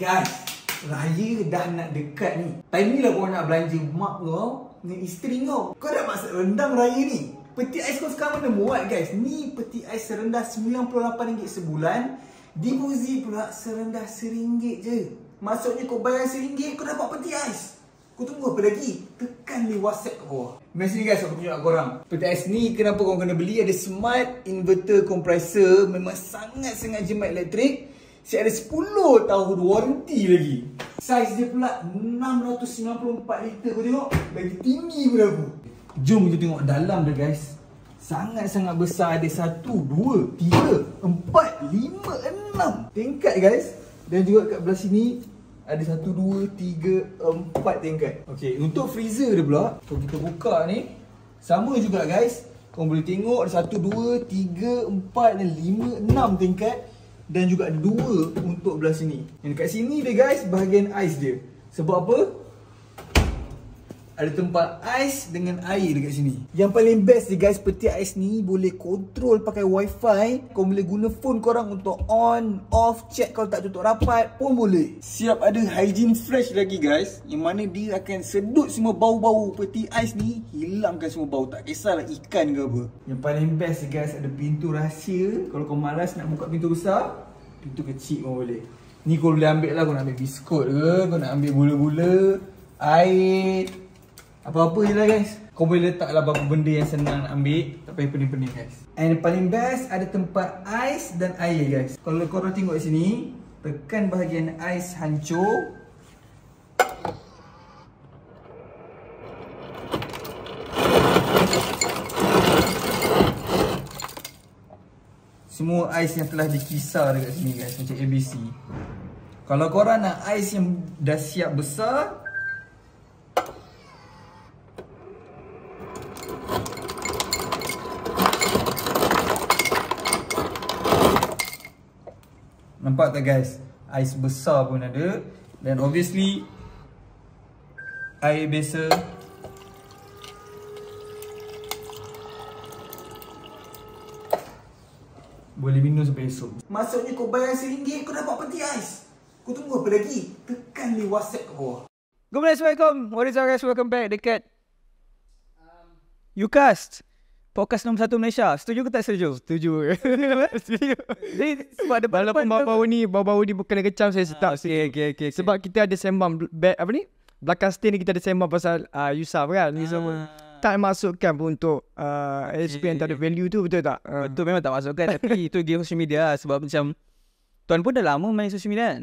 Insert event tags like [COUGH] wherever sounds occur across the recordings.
Guys, kan? raya dah nak dekat ni. Time ni lah korang nak belanja mak kau ni isteri kau. Kau dah masak rendang raya ni. Peti ais kau sekarang mana muat guys? Ni peti ais serendah RM98 sebulan. Di Muzi pula serendah RM1 je. Maksudnya kau bayar RM1, kau dapat peti ais. Kau tunggu apa lagi? Tekan ni WhatsApp kau. Mesti ni guys, aku tunjuk kat korang. Peti ais ni kenapa kau kena beli? Ada smart inverter compressor. Memang sangat-sangat jimat elektrik. Si ada 10 tahun warranty lagi Saiz dia pula 694 liter Kau tengok Bagi tinggi pun aku Jom kita tengok dalam dia guys Sangat-sangat besar Ada 1, 2, 3, 4, 5, 6 Tingkat guys Dan juga kat belah sini Ada 1, 2, 3, 4 tingkat Okey, untuk freezer dia pula Kalau Kita buka ni Sama juga guys Kau boleh tengok ada 1, 2, 3, 4 dan 5, 6 tingkat dan juga dua untuk belah sini. Yang dekat sini dia guys, bahagian ice dia. Sebab apa? ada tempat ais dengan air dekat sini. Yang paling best ni guys, peti ais ni boleh kontrol pakai wifi. Kau boleh guna phone korang untuk on, off, check kalau tak tutup rapat pun boleh. Siap ada hygiene fresh lagi guys. Yang mana dia akan sedut semua bau-bau peti ais ni. Hilangkan semua bau. Tak kisahlah ikan ke apa. Yang paling best ni guys, ada pintu rahsia. Kalau kau malas nak buka pintu besar, pintu kecil pun boleh. Ni kau boleh ambil lah. Kau nak ambil biskut ke, kau nak ambil gula-gula, air. Apa-apa je lah guys Kau boleh letak lah apa benda yang senang nak ambil Tak payah pening-pening guys And paling best ada tempat ais dan air guys Kalau korang tengok sini Tekan bahagian ais hancur Semua ais yang telah dikisar dekat sini guys Macam ABC Kalau korang nak ais yang dah siap besar Nampak tak guys? Ais besar pun ada Dan obviously Air biasa Boleh minum sampai esok Maksudnya kau bayar RM1 kau dapat peti ais Kau tunggu apa lagi? Tekan di whatsapp kau Good assalamualaikum. What is up guys? Welcome back dekat um, Ucast. Podcast nombor satu Malaysia Setuju ke tak setuju? Setuju [LAUGHS] Setuju Sebab depan Walaupun bau-bau ni Bau-bau ni bukan kecam Saya ah, setak okay, okay, okay, okay. Sebab kita ada sembang back, Apa ni? Belakang stage ni kita ada sembang Pasal uh, ah, Yusaf kan ah. Yusaf tak masukkan pun untuk uh, SP yang tak ada value tu betul tak? Ah. Betul memang tak masukkan [LAUGHS] tapi itu game social media lah sebab macam Tuan pun dah lama main social media kan?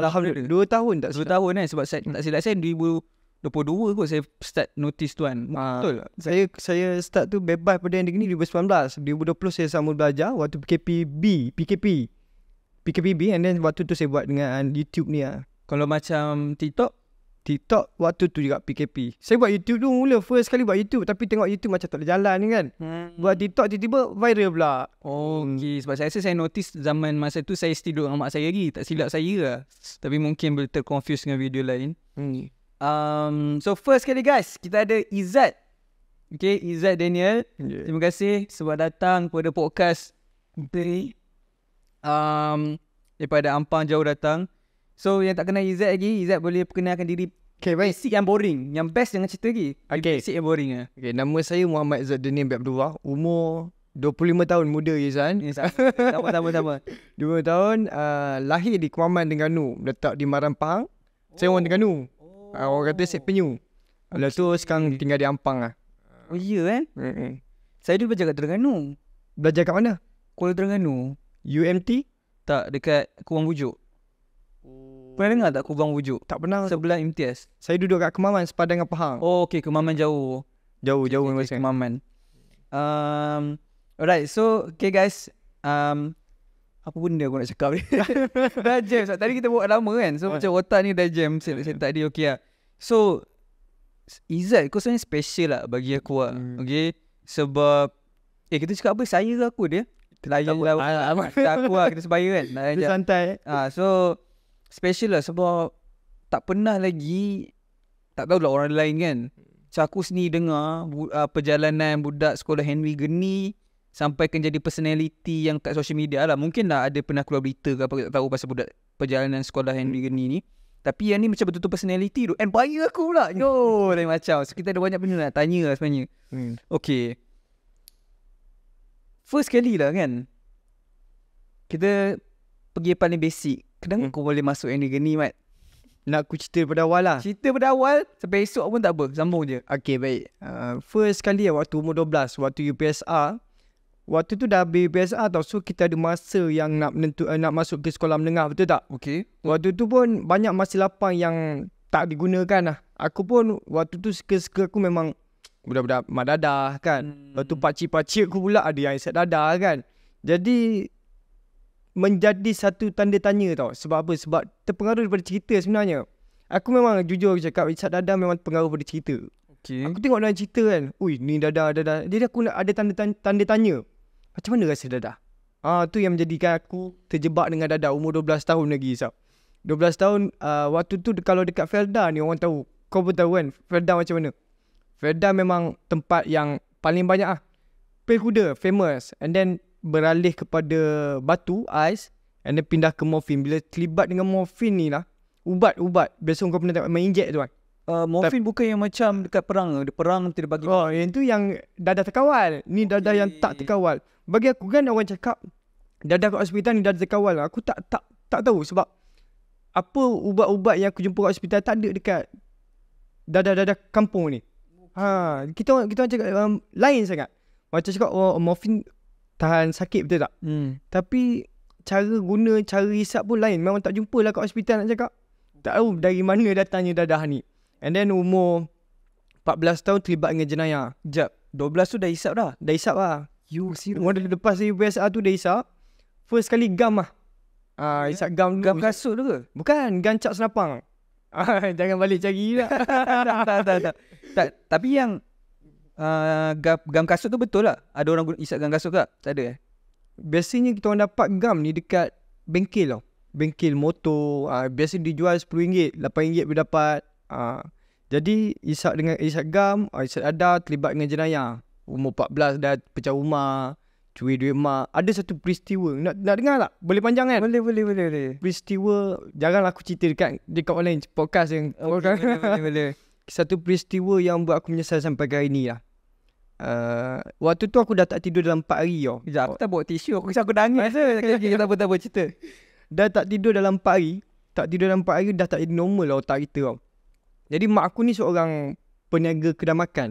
Alhamdulillah 2 tahun tak silap 2 tahun kan sebab saya, hmm. tak silap saya 2022 kot saya start notice tu kan. Uh, betul. Saya saya start tu bebas pada yang gini 2019. 2020 saya sambung belajar waktu PKP B, PKP. PKP B, and then waktu tu saya buat dengan YouTube ni lah. Kalau macam TikTok, TikTok waktu tu juga PKP. Saya buat YouTube tu mula first kali buat YouTube tapi tengok YouTube macam tak boleh jalan ni kan. Hmm. Buat TikTok tiba-tiba viral pula. Oh, hmm. okay. Sebab saya rasa saya notice zaman masa tu saya still duduk dengan mak saya lagi. Tak silap saya lah. Tapi mungkin boleh terconfuse dengan video lain. Hmm. Um, so first sekali guys, kita ada Izzat. E okay, Izzat e Daniel. Yeah. Terima kasih sebab datang kepada podcast Beri. Um, daripada Ampang Jauh Datang. So yang tak kenal Izzat e lagi, Izzat boleh perkenalkan diri Okay, baik. Basic yang boring. Yang best jangan cerita lagi. Okay. Basic yang boring lah. Okay, nama saya Muhammad Izzat Daniel Bin Umur 25 tahun muda ya Zan. Ya, sama sama sama. 25 tahun uh, lahir di Kuaman Terengganu, letak di Marampang. Oh. Saya orang oh. Terengganu. Ah, orang kata set penyu. Lepas tu sekarang tinggal di Ampang lah. Oh iya kan? Eh? Saya dulu belajar kat Terengganu. Belajar kat mana? Kuala Terengganu. UMT? Tak, dekat Kuang Wujuk. Oh. Pernah dengar tak Kubang Wujuk? Tak pernah. Sebelah MTS. Saya duduk kat Kemaman, sepadan dengan Pahang. Oh, okey. Kemaman jauh. Jauh, jauh. Okay, okay, Kemaman. Um, alright, so, okay guys. Um, apa benda aku nak cakap ni? [LAUGHS] dah jam. tadi kita buat lama kan. So, ah. macam otak ni dah jam. Saya tak dia okey lah. So Izzat kau sebenarnya special lah Bagi aku lah hmm. Okay Sebab Eh kita cakap apa Saya ke aku dia Terlayu lah ah, ah, Aku lah Kita sebaya kan Kita [LAUGHS] santai ha, So Special lah sebab Tak pernah lagi Tak tahu lah orang lain kan So aku sendiri dengar bu, uh, Perjalanan budak sekolah Henry Geni Sampai kan jadi personality Yang kat social media lah Mungkin lah ada pernah keluar berita ke apa Tak tahu pasal budak Perjalanan sekolah Henry Geni ni tapi yang ni macam betul-betul personality tu. And bayar aku pula. Yo, lain [LAUGHS] macam. So, kita ada banyak benda nak tanya lah sebenarnya. Hmm. Okay. First kali lah kan. Kita pergi paling basic. Kenapa hmm. kau boleh masuk yang ni, Mat? Nak aku cerita pada awal lah. Cerita pada awal. Sampai esok pun tak apa. Sambung je. Okay, baik. Uh, first kali lah waktu umur 12. Waktu UPSR. Waktu tu dah BBSA tau So kita ada masa yang nak menentu, uh, nak masuk ke sekolah menengah Betul tak? Okay Waktu tu pun banyak masa lapang yang tak digunakan lah Aku pun waktu tu suka-suka aku memang Budak-budak mat dadah kan hmm. Waktu pakcik-pakcik aku pula ada yang set dadah kan Jadi Menjadi satu tanda tanya tau Sebab apa? Sebab terpengaruh daripada cerita sebenarnya Aku memang jujur cakap Isat dadah memang terpengaruh daripada cerita Okay. Aku tengok dalam cerita kan Ui ni dadah dadah Jadi aku ada tanda tanda tanya macam mana rasa dadah? Ah tu yang menjadikan aku terjebak dengan dadah umur 12 tahun lagi sebab 12 tahun uh, waktu tu kalau dekat Felda ni orang tahu kau pun tahu kan Felda macam mana Felda memang tempat yang paling banyak ah pel kuda famous and then beralih kepada batu ais and then pindah ke morfin bila terlibat dengan morfin ni lah ubat-ubat biasa kau pernah tengok main injek tu kan Uh, morfin bukan yang macam dekat perang ke? Perang tidak bagi. Oh, yang tu yang dadah terkawal. Ni okay. dadah yang tak terkawal. Bagi aku kan orang cakap dadah kat hospital ni dadah terkawal. Aku tak tak tak tahu sebab apa ubat-ubat yang aku jumpa kat hospital tak ada dekat dadah-dadah kampung ni. Ha, kita kita orang cakap um, lain sangat. Macam cakap oh, morfin tahan sakit betul tak? Hmm. Tapi cara guna, cara hisap pun lain. Memang tak jumpa lah kat hospital nak cakap. Tak tahu dari mana datangnya dadah ni. And then umur 14 tahun terlibat dengan jenayah. Jap, 12 tu dah hisap dah. Dah hisap lah. You see. Umur dari lepas dari UPSR tu dah hisap. First kali gam lah. Ah, uh, eh? isap gam Gam kasut tu ke? Bukan, gam cap senapang. [LAUGHS] Ah, jangan balik cari lah. [LAUGHS] tak, tak, tak, tak, tak. tapi yang uh, gam, gam kasut tu betul lah. Ada orang guna isap gam kasut ke? Tak ada eh? Biasanya kita orang dapat gam ni dekat bengkel tau. Bengkel motor. Uh, biasanya dijual RM10, RM8 boleh dapat. Ha. jadi Isak dengan Isak Gam, ha, Isak Ada terlibat dengan jenayah. Umur 14 dah pecah rumah, curi duit mak. Ada satu peristiwa. Nak, nak dengar tak? Boleh panjang kan? Boleh, boleh, boleh. boleh. Peristiwa, janganlah aku cerita dekat, dekat online podcast yang... Okay, boleh, boleh, boleh, [LAUGHS] Satu peristiwa yang buat aku menyesal sampai hari ni lah. Uh, waktu tu aku dah tak tidur dalam 4 hari oh. Sekejap, aku tak bawa tisu Aku rasa aku nangis Okay, tak apa, tak apa cerita Dah tak tidur dalam 4 hari Tak tidur dalam 4 hari Dah tak jadi normal lah otak kita oh. Jadi mak aku ni seorang peniaga kedai makan.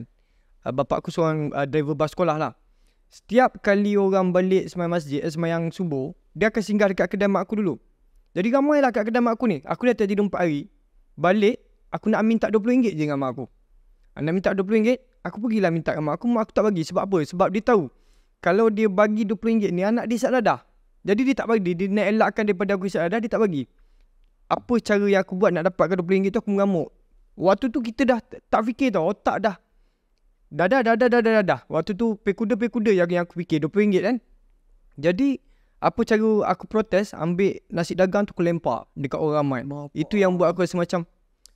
Uh, ah, bapak aku seorang uh, driver bas sekolah lah. Setiap kali orang balik semayang masjid, eh, semayang subuh, dia akan singgah dekat kedai mak aku dulu. Jadi ramai lah kat kedai mak aku ni. Aku dah tidur 4 hari. Balik, aku nak minta RM20 je dengan mak aku. Ah, nak minta RM20, aku pergilah minta dengan mak aku. Mak aku tak bagi. Sebab apa? Sebab dia tahu. Kalau dia bagi RM20 ni, anak dia salah Jadi dia tak bagi. Dia, dia nak elakkan daripada aku salah dia tak bagi. Apa cara yang aku buat nak dapatkan RM20 tu, aku mengamuk. Waktu tu kita dah tak fikir tau. Otak dah. Dah dah dah dah dah dah dah. dah. Waktu tu pekuda-pekuda yang, yang aku fikir. RM20 kan. Jadi apa cara aku protes ambil nasi dagang tu aku lempar dekat orang ramai. Itu yang buat aku rasa macam.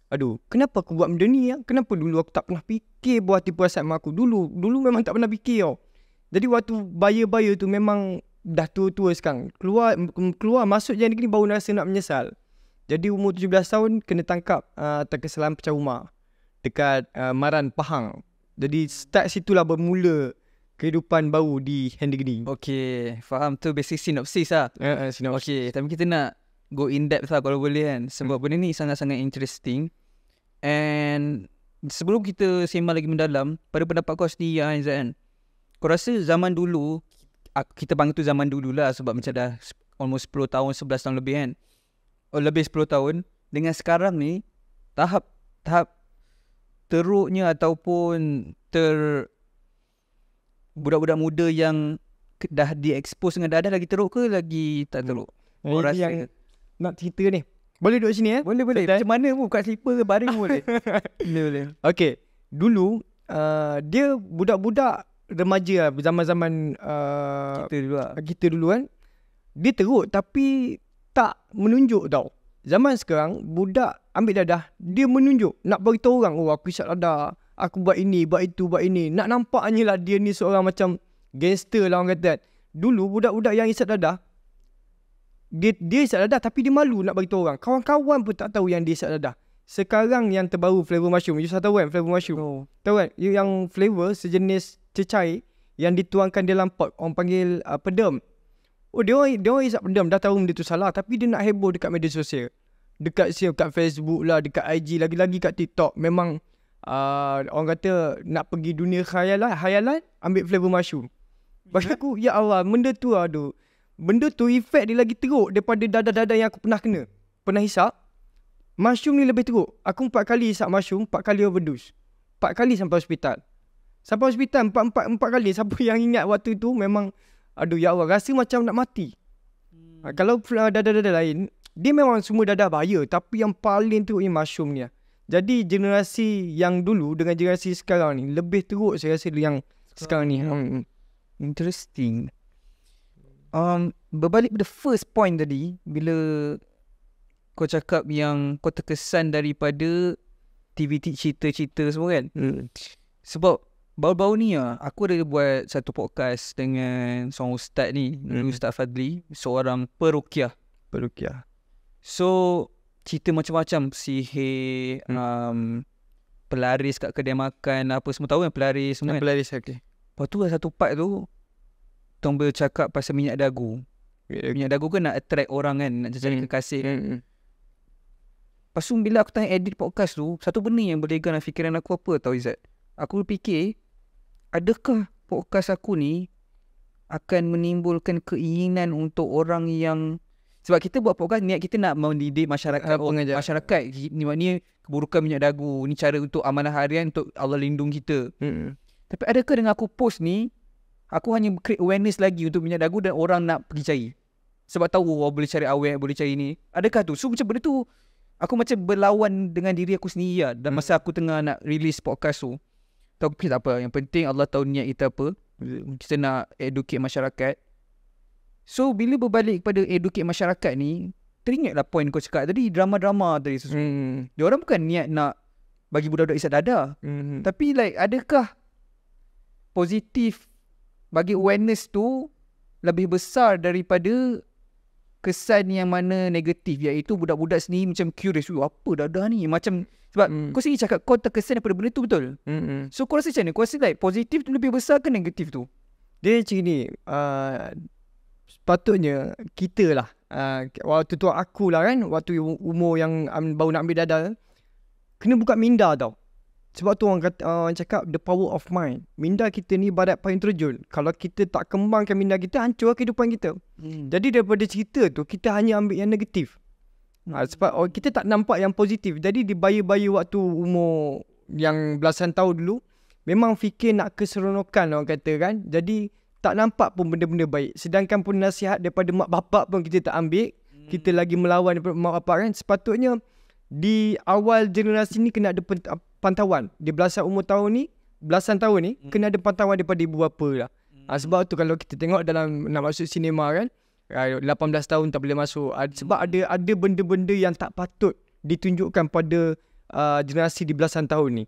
Aduh, kenapa aku buat benda ni ya? Kenapa dulu aku tak pernah fikir buat tipu perasaan mak aku? Dulu, dulu memang tak pernah fikir tau. Jadi waktu bayar-bayar tu memang dah tua-tua sekarang. Keluar, keluar masuk jalan ni baru rasa nak menyesal. Jadi umur 17 tahun kena tangkap uh, atas kesalahan pecah rumah dekat uh, Maran Pahang. Jadi start situlah bermula kehidupan baru di Hendigni. Okey, faham tu basic synopsis ah. Ha? Uh, synopsis. Okey, tapi kita nak go in depth lah kalau boleh kan sebab hmm. benda ni sangat-sangat interesting. And sebelum kita sembang lagi mendalam, pada pendapat kau sendiri ya Aizan. Kan. Kau rasa zaman dulu ah, kita panggil tu zaman dululah sebab macam dah almost 10 tahun 11 tahun lebih kan oh, lebih 10 tahun dengan sekarang ni tahap tahap teruknya ataupun ter budak-budak muda yang dah diekspos dengan dadah lagi teruk ke lagi tak teruk? Hmm. Orang yang nak cerita ni. Boleh duduk sini eh? Boleh boleh. Eh? Macam mana pun kat sleeper ke baring boleh. [LAUGHS] boleh boleh. Okay. Dulu uh, dia budak-budak remaja lah zaman-zaman uh, kita dulu lah. Kita dulu kan. Dia teruk tapi tak menunjuk tau. Zaman sekarang, budak ambil dadah, dia menunjuk. Nak beritahu orang, oh aku isap dadah. Aku buat ini, buat itu, buat ini. Nak nampak lah dia ni seorang macam gangster lah orang kata. Kan. Dulu budak-budak yang isap dadah, dia, dia isap dadah tapi dia malu nak beritahu orang. Kawan-kawan pun tak tahu yang dia isap dadah. Sekarang yang terbaru flavor mushroom. You tahu kan flavor mushroom? Oh. Tahu kan? Yang flavor sejenis cecair yang dituangkan dalam pot. Orang panggil uh, ah, pedem. Oh dia orang, dia orang isap pendam Dah tahu benda tu salah Tapi dia nak heboh dekat media sosial Dekat siap kat Facebook lah Dekat IG Lagi-lagi kat TikTok Memang uh, Orang kata Nak pergi dunia khayalan Khayalan Ambil flavor mushroom Bagi aku Ya Allah Benda tu lah, aduh Benda tu efek dia lagi teruk Daripada dadah-dadah yang aku pernah kena Pernah hisap Mushroom ni lebih teruk Aku empat kali hisap mushroom Empat kali overdose Empat kali sampai hospital Sampai hospital empat, empat, empat kali Siapa yang ingat waktu tu memang Aduh ya Allah Rasa macam nak mati hmm. ha, Kalau uh, dadah-dadah lain Dia memang semua dadah bahaya Tapi yang paling teruk ni Mushroom ni Jadi generasi yang dulu Dengan generasi sekarang ni Lebih teruk saya rasa Yang sekarang, sekarang ni ya. hmm. Interesting um, Berbalik pada first point tadi Bila Kau cakap yang Kau terkesan daripada TV cerita-cerita semua kan hmm. Sebab Baru-baru ni ya. aku ada buat satu podcast dengan seorang ustaz ni, hmm. Ustaz Fadli, seorang perukiah. Perukiah. So, cerita macam-macam sihir, hmm. um, pelaris kat kedai makan, apa semua tahu kan pelaris semua kan? Pelaris, okay. Lepas tu lah satu part tu, tuan boleh cakap pasal minyak dagu. Yeah. Minyak dagu kan nak attract orang kan, nak jadi hmm. kekasih. Hmm. hmm. Lepas bila aku tengah edit podcast tu, satu benda yang berlegar dalam fikiran aku apa tahu Izzat? Aku fikir, adakah podcast aku ni akan menimbulkan keinginan untuk orang yang sebab kita buat podcast niat kita nak mendidik masyarakat uh, orang masyarakat ni maknanya keburukan minyak dagu ni cara untuk amanah harian untuk Allah lindung kita. Hmm. Tapi adakah dengan aku post ni aku hanya create awareness lagi untuk minyak dagu dan orang nak pergi cari. Sebab tahu orang oh, boleh cari awet, boleh cari ni. Adakah tu? So macam benda tu aku macam berlawan dengan diri aku sendiri ya dan mm. masa hmm. aku tengah nak release podcast tu tak kita apa yang penting Allah tahu niat kita apa kita nak educate masyarakat so bila berbalik kepada educate masyarakat ni teringatlah poin kau cakap tadi drama-drama tadi hmm. dia orang bukan niat nak bagi budak-budak isat dada hmm. tapi like adakah positif bagi awareness tu lebih besar daripada kesan yang mana negatif iaitu budak-budak sendiri macam curious apa dah dah ni macam sebab mm. kau sendiri cakap kau terkesan daripada benda tu betul mm-hmm. so kau rasa macam mana kau rasa like positif tu lebih besar ke negatif tu dia macam ni uh, sepatutnya kita lah uh, waktu tu akulah kan waktu umur yang um, baru nak ambil dadah, kena buka minda tau sebab tu orang kata, orang cakap the power of mind. Minda kita ni barat paling terjun. Kalau kita tak kembangkan minda kita, hancur lah kehidupan kita. Hmm. Jadi daripada cerita tu, kita hanya ambil yang negatif. Ha, hmm. sebab oh, kita tak nampak yang positif. Jadi di bayi-bayi waktu umur yang belasan tahun dulu, memang fikir nak keseronokan orang kata kan. Jadi tak nampak pun benda-benda baik. Sedangkan pun nasihat daripada mak bapak pun kita tak ambil. Hmm. Kita lagi melawan daripada mak bapak kan. Sepatutnya di awal generasi ni kena ada pantauan di belasan umur tahun ni belasan tahun ni hmm. kena ada pantauan daripada ibu bapa lah hmm. ha, sebab tu kalau kita tengok dalam nak masuk sinema kan 18 ah, tahun tak boleh masuk ah, hmm. sebab hmm. ada ada benda-benda yang tak patut ditunjukkan pada uh, generasi di belasan tahun ni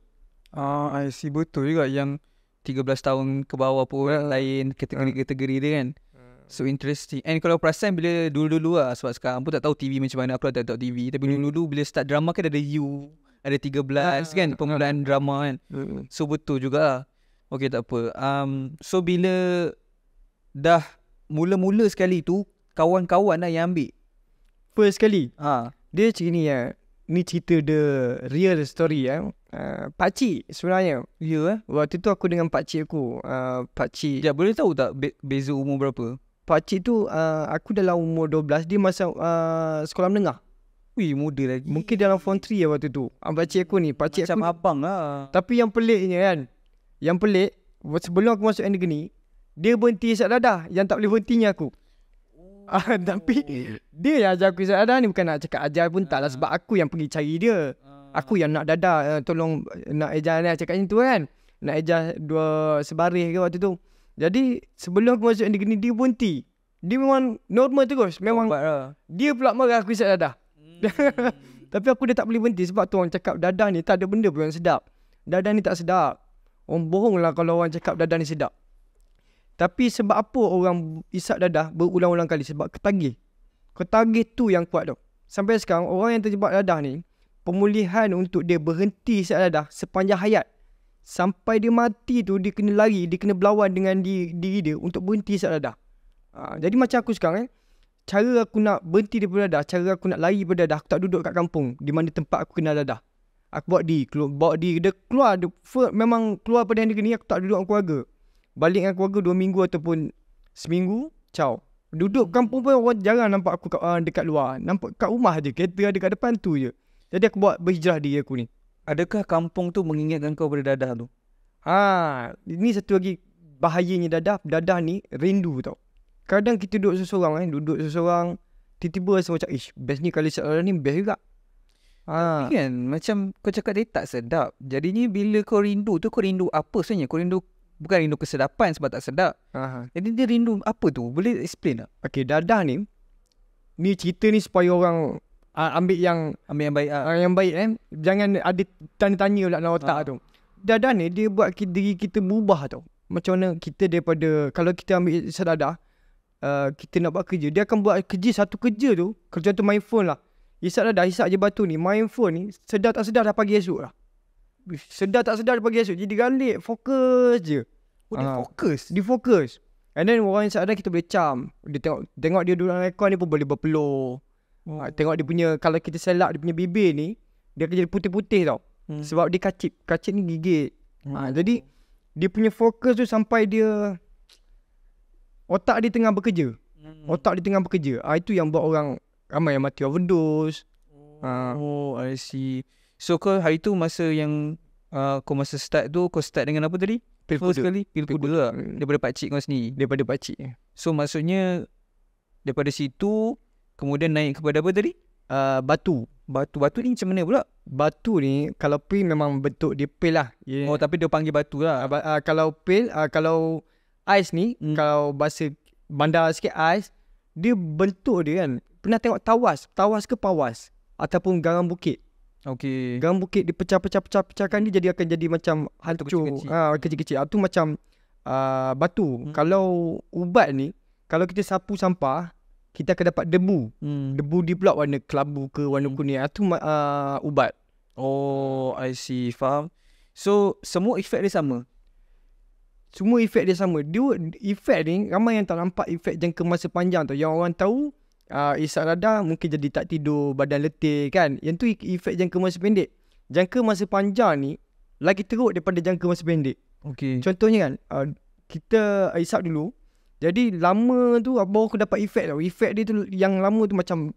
ah uh, i betul juga yang 13 tahun ke bawah pun orang lain kategori-kategori dia kan hmm. So interesting And kalau perasan bila dulu-dulu lah Sebab sekarang pun tak tahu TV macam mana Aku tak tahu TV Tapi hmm. dulu-dulu bila start drama kan ada you ada 13 uh, ah, kan pemulaan uh, drama kan. Uh, so betul juga. okay tak apa. Um so bila dah mula-mula sekali tu kawan-kawan lah yang ambil. First sekali. Ha. Dia cerita ni ya. Ni cerita the real story ya. Uh, pak sebenarnya. Ya eh. Waktu tu aku dengan pak aku. Uh, pak cik. Ya boleh tahu tak be- beza umur berapa? Pak cik tu uh, aku dalam umur 12 dia masa uh, sekolah menengah. Ui muda lagi Mungkin dalam form 3 lah ya waktu tu Pakcik ah, aku ni pakcik Macam aku abang lah Tapi yang peliknya kan Yang pelik Sebelum aku masuk negeri ni Dia berhenti isap dadah Yang tak boleh berhentinya aku oh. Ah, [LAUGHS] tapi Dia yang ajar aku isap dadah ni Bukan nak cakap ajar pun uh. tak lah Sebab aku yang pergi cari dia uh. Aku yang nak dadah uh, Tolong eh, Nak ajar dia cakap macam tu kan Nak ajar dua sebaris ke waktu tu Jadi Sebelum aku masuk negeri ni Dia berhenti dia memang normal terus Memang Obat lah. Dia pula marah aku isap dadah [LAUGHS] Tapi aku dah tak boleh berhenti sebab tu orang cakap dadah ni tak ada benda pun yang sedap. Dadah ni tak sedap. Orang bohong lah kalau orang cakap dadah ni sedap. Tapi sebab apa orang isap dadah berulang-ulang kali? Sebab ketagih. Ketagih tu yang kuat tu. Sampai sekarang orang yang terjebak dadah ni, pemulihan untuk dia berhenti isap dadah sepanjang hayat. Sampai dia mati tu dia kena lari, dia kena berlawan dengan diri dia untuk berhenti isap dadah. Ha, jadi macam aku sekarang eh cara aku nak berhenti daripada dadah, cara aku nak lari daripada dadah, aku tak duduk kat kampung di mana tempat aku kenal dadah. Aku bawa di keluar, bawa di dia keluar, dia, first, memang keluar pada hari ni aku tak duduk dengan keluarga. Balik dengan keluarga dua minggu ataupun seminggu, ciao. Duduk kampung pun orang jarang nampak aku kat, uh, dekat luar. Nampak kat rumah je, kereta ada kat depan tu je. Jadi aku buat berhijrah diri aku ni. Adakah kampung tu mengingatkan kau pada dadah tu? Ha, ini satu lagi bahayanya dadah. Dadah ni rindu tau. Kadang kita duduk seseorang eh, duduk seseorang tiba-tiba rasa macam ish, best ni kali seorang ni best juga. Ha. Tapi kan macam kau cakap dia tak sedap. Jadinya bila kau rindu tu kau rindu apa sebenarnya? Kau rindu bukan rindu kesedapan sebab tak sedap. Aha. Ha. Jadi dia rindu apa tu? Boleh explain tak? Okey, dadah ni ni cerita ni supaya orang uh, ambil yang ambil yang baik uh. yang baik kan. Eh? Jangan ada tanya-tanya pula dalam otak ha. tu. Dadah ni dia buat diri kita berubah tau. Macam mana kita daripada kalau kita ambil sedadah, Uh, kita nak buat kerja. Dia akan buat kerja satu kerja tu. Kerja tu main phone lah. Isap lah dah isap je batu ni. Main phone ni. Sedar tak sedar dah pagi esok lah. Sedar tak sedar dah pagi esok. Jadi galik. Fokus je. Oh dia uh, fokus? Dia fokus. And then orang yang sadar kita boleh cam. Dia tengok, tengok dia dalam ekor ni pun boleh berpeluh. Ha, oh. Ha, tengok dia punya. Kalau kita selak dia punya bibir ni. Dia akan jadi putih-putih tau. Hmm. Sebab dia kacip. Kacip ni gigit. Ha, hmm. Ha, jadi dia punya fokus tu sampai dia otak dia tengah bekerja. Hmm. Otak dia tengah bekerja. Ah itu yang buat orang ramai yang mati overdose. Oh, ah. oh I see. So kau hari tu masa yang uh, kau masa start tu kau start dengan apa tadi? Pil kuda. First kali pil kuda lah. Hmm. Daripada pak cik kau sendiri, daripada pak cik. So maksudnya daripada situ kemudian naik kepada apa tadi? Uh, batu. Batu batu ni macam mana pula? Batu ni kalau pil memang betul dia pil lah. Yeah. Oh tapi dia panggil batu lah. Uh, uh, kalau pil uh, kalau ais ni hmm. kalau bahasa bandar sikit ais dia bentuk dia kan pernah tengok tawas tawas ke pawas ataupun garam bukit okey garam bukit dipecah-pecah-pecah-pecahkan pecah dia jadi akan jadi macam hantu kecil ah kecil-kecil ha, macam uh, batu hmm. kalau ubat ni kalau kita sapu sampah kita akan dapat debu hmm. debu di pula warna kelabu ke warna hmm. kuning uh, ubat oh i see faham so semua efek dia sama semua efek dia sama. Dia efek ni ramai yang tak nampak efek jangka masa panjang tu. Yang orang tahu uh, ah, isap radar mungkin jadi tak tidur, badan letih kan. Yang tu e- efek jangka masa pendek. Jangka masa panjang ni lagi teruk daripada jangka masa pendek. Okey. Contohnya kan uh, kita isap dulu. Jadi lama tu baru aku dapat efek tau. Efek dia tu yang lama tu macam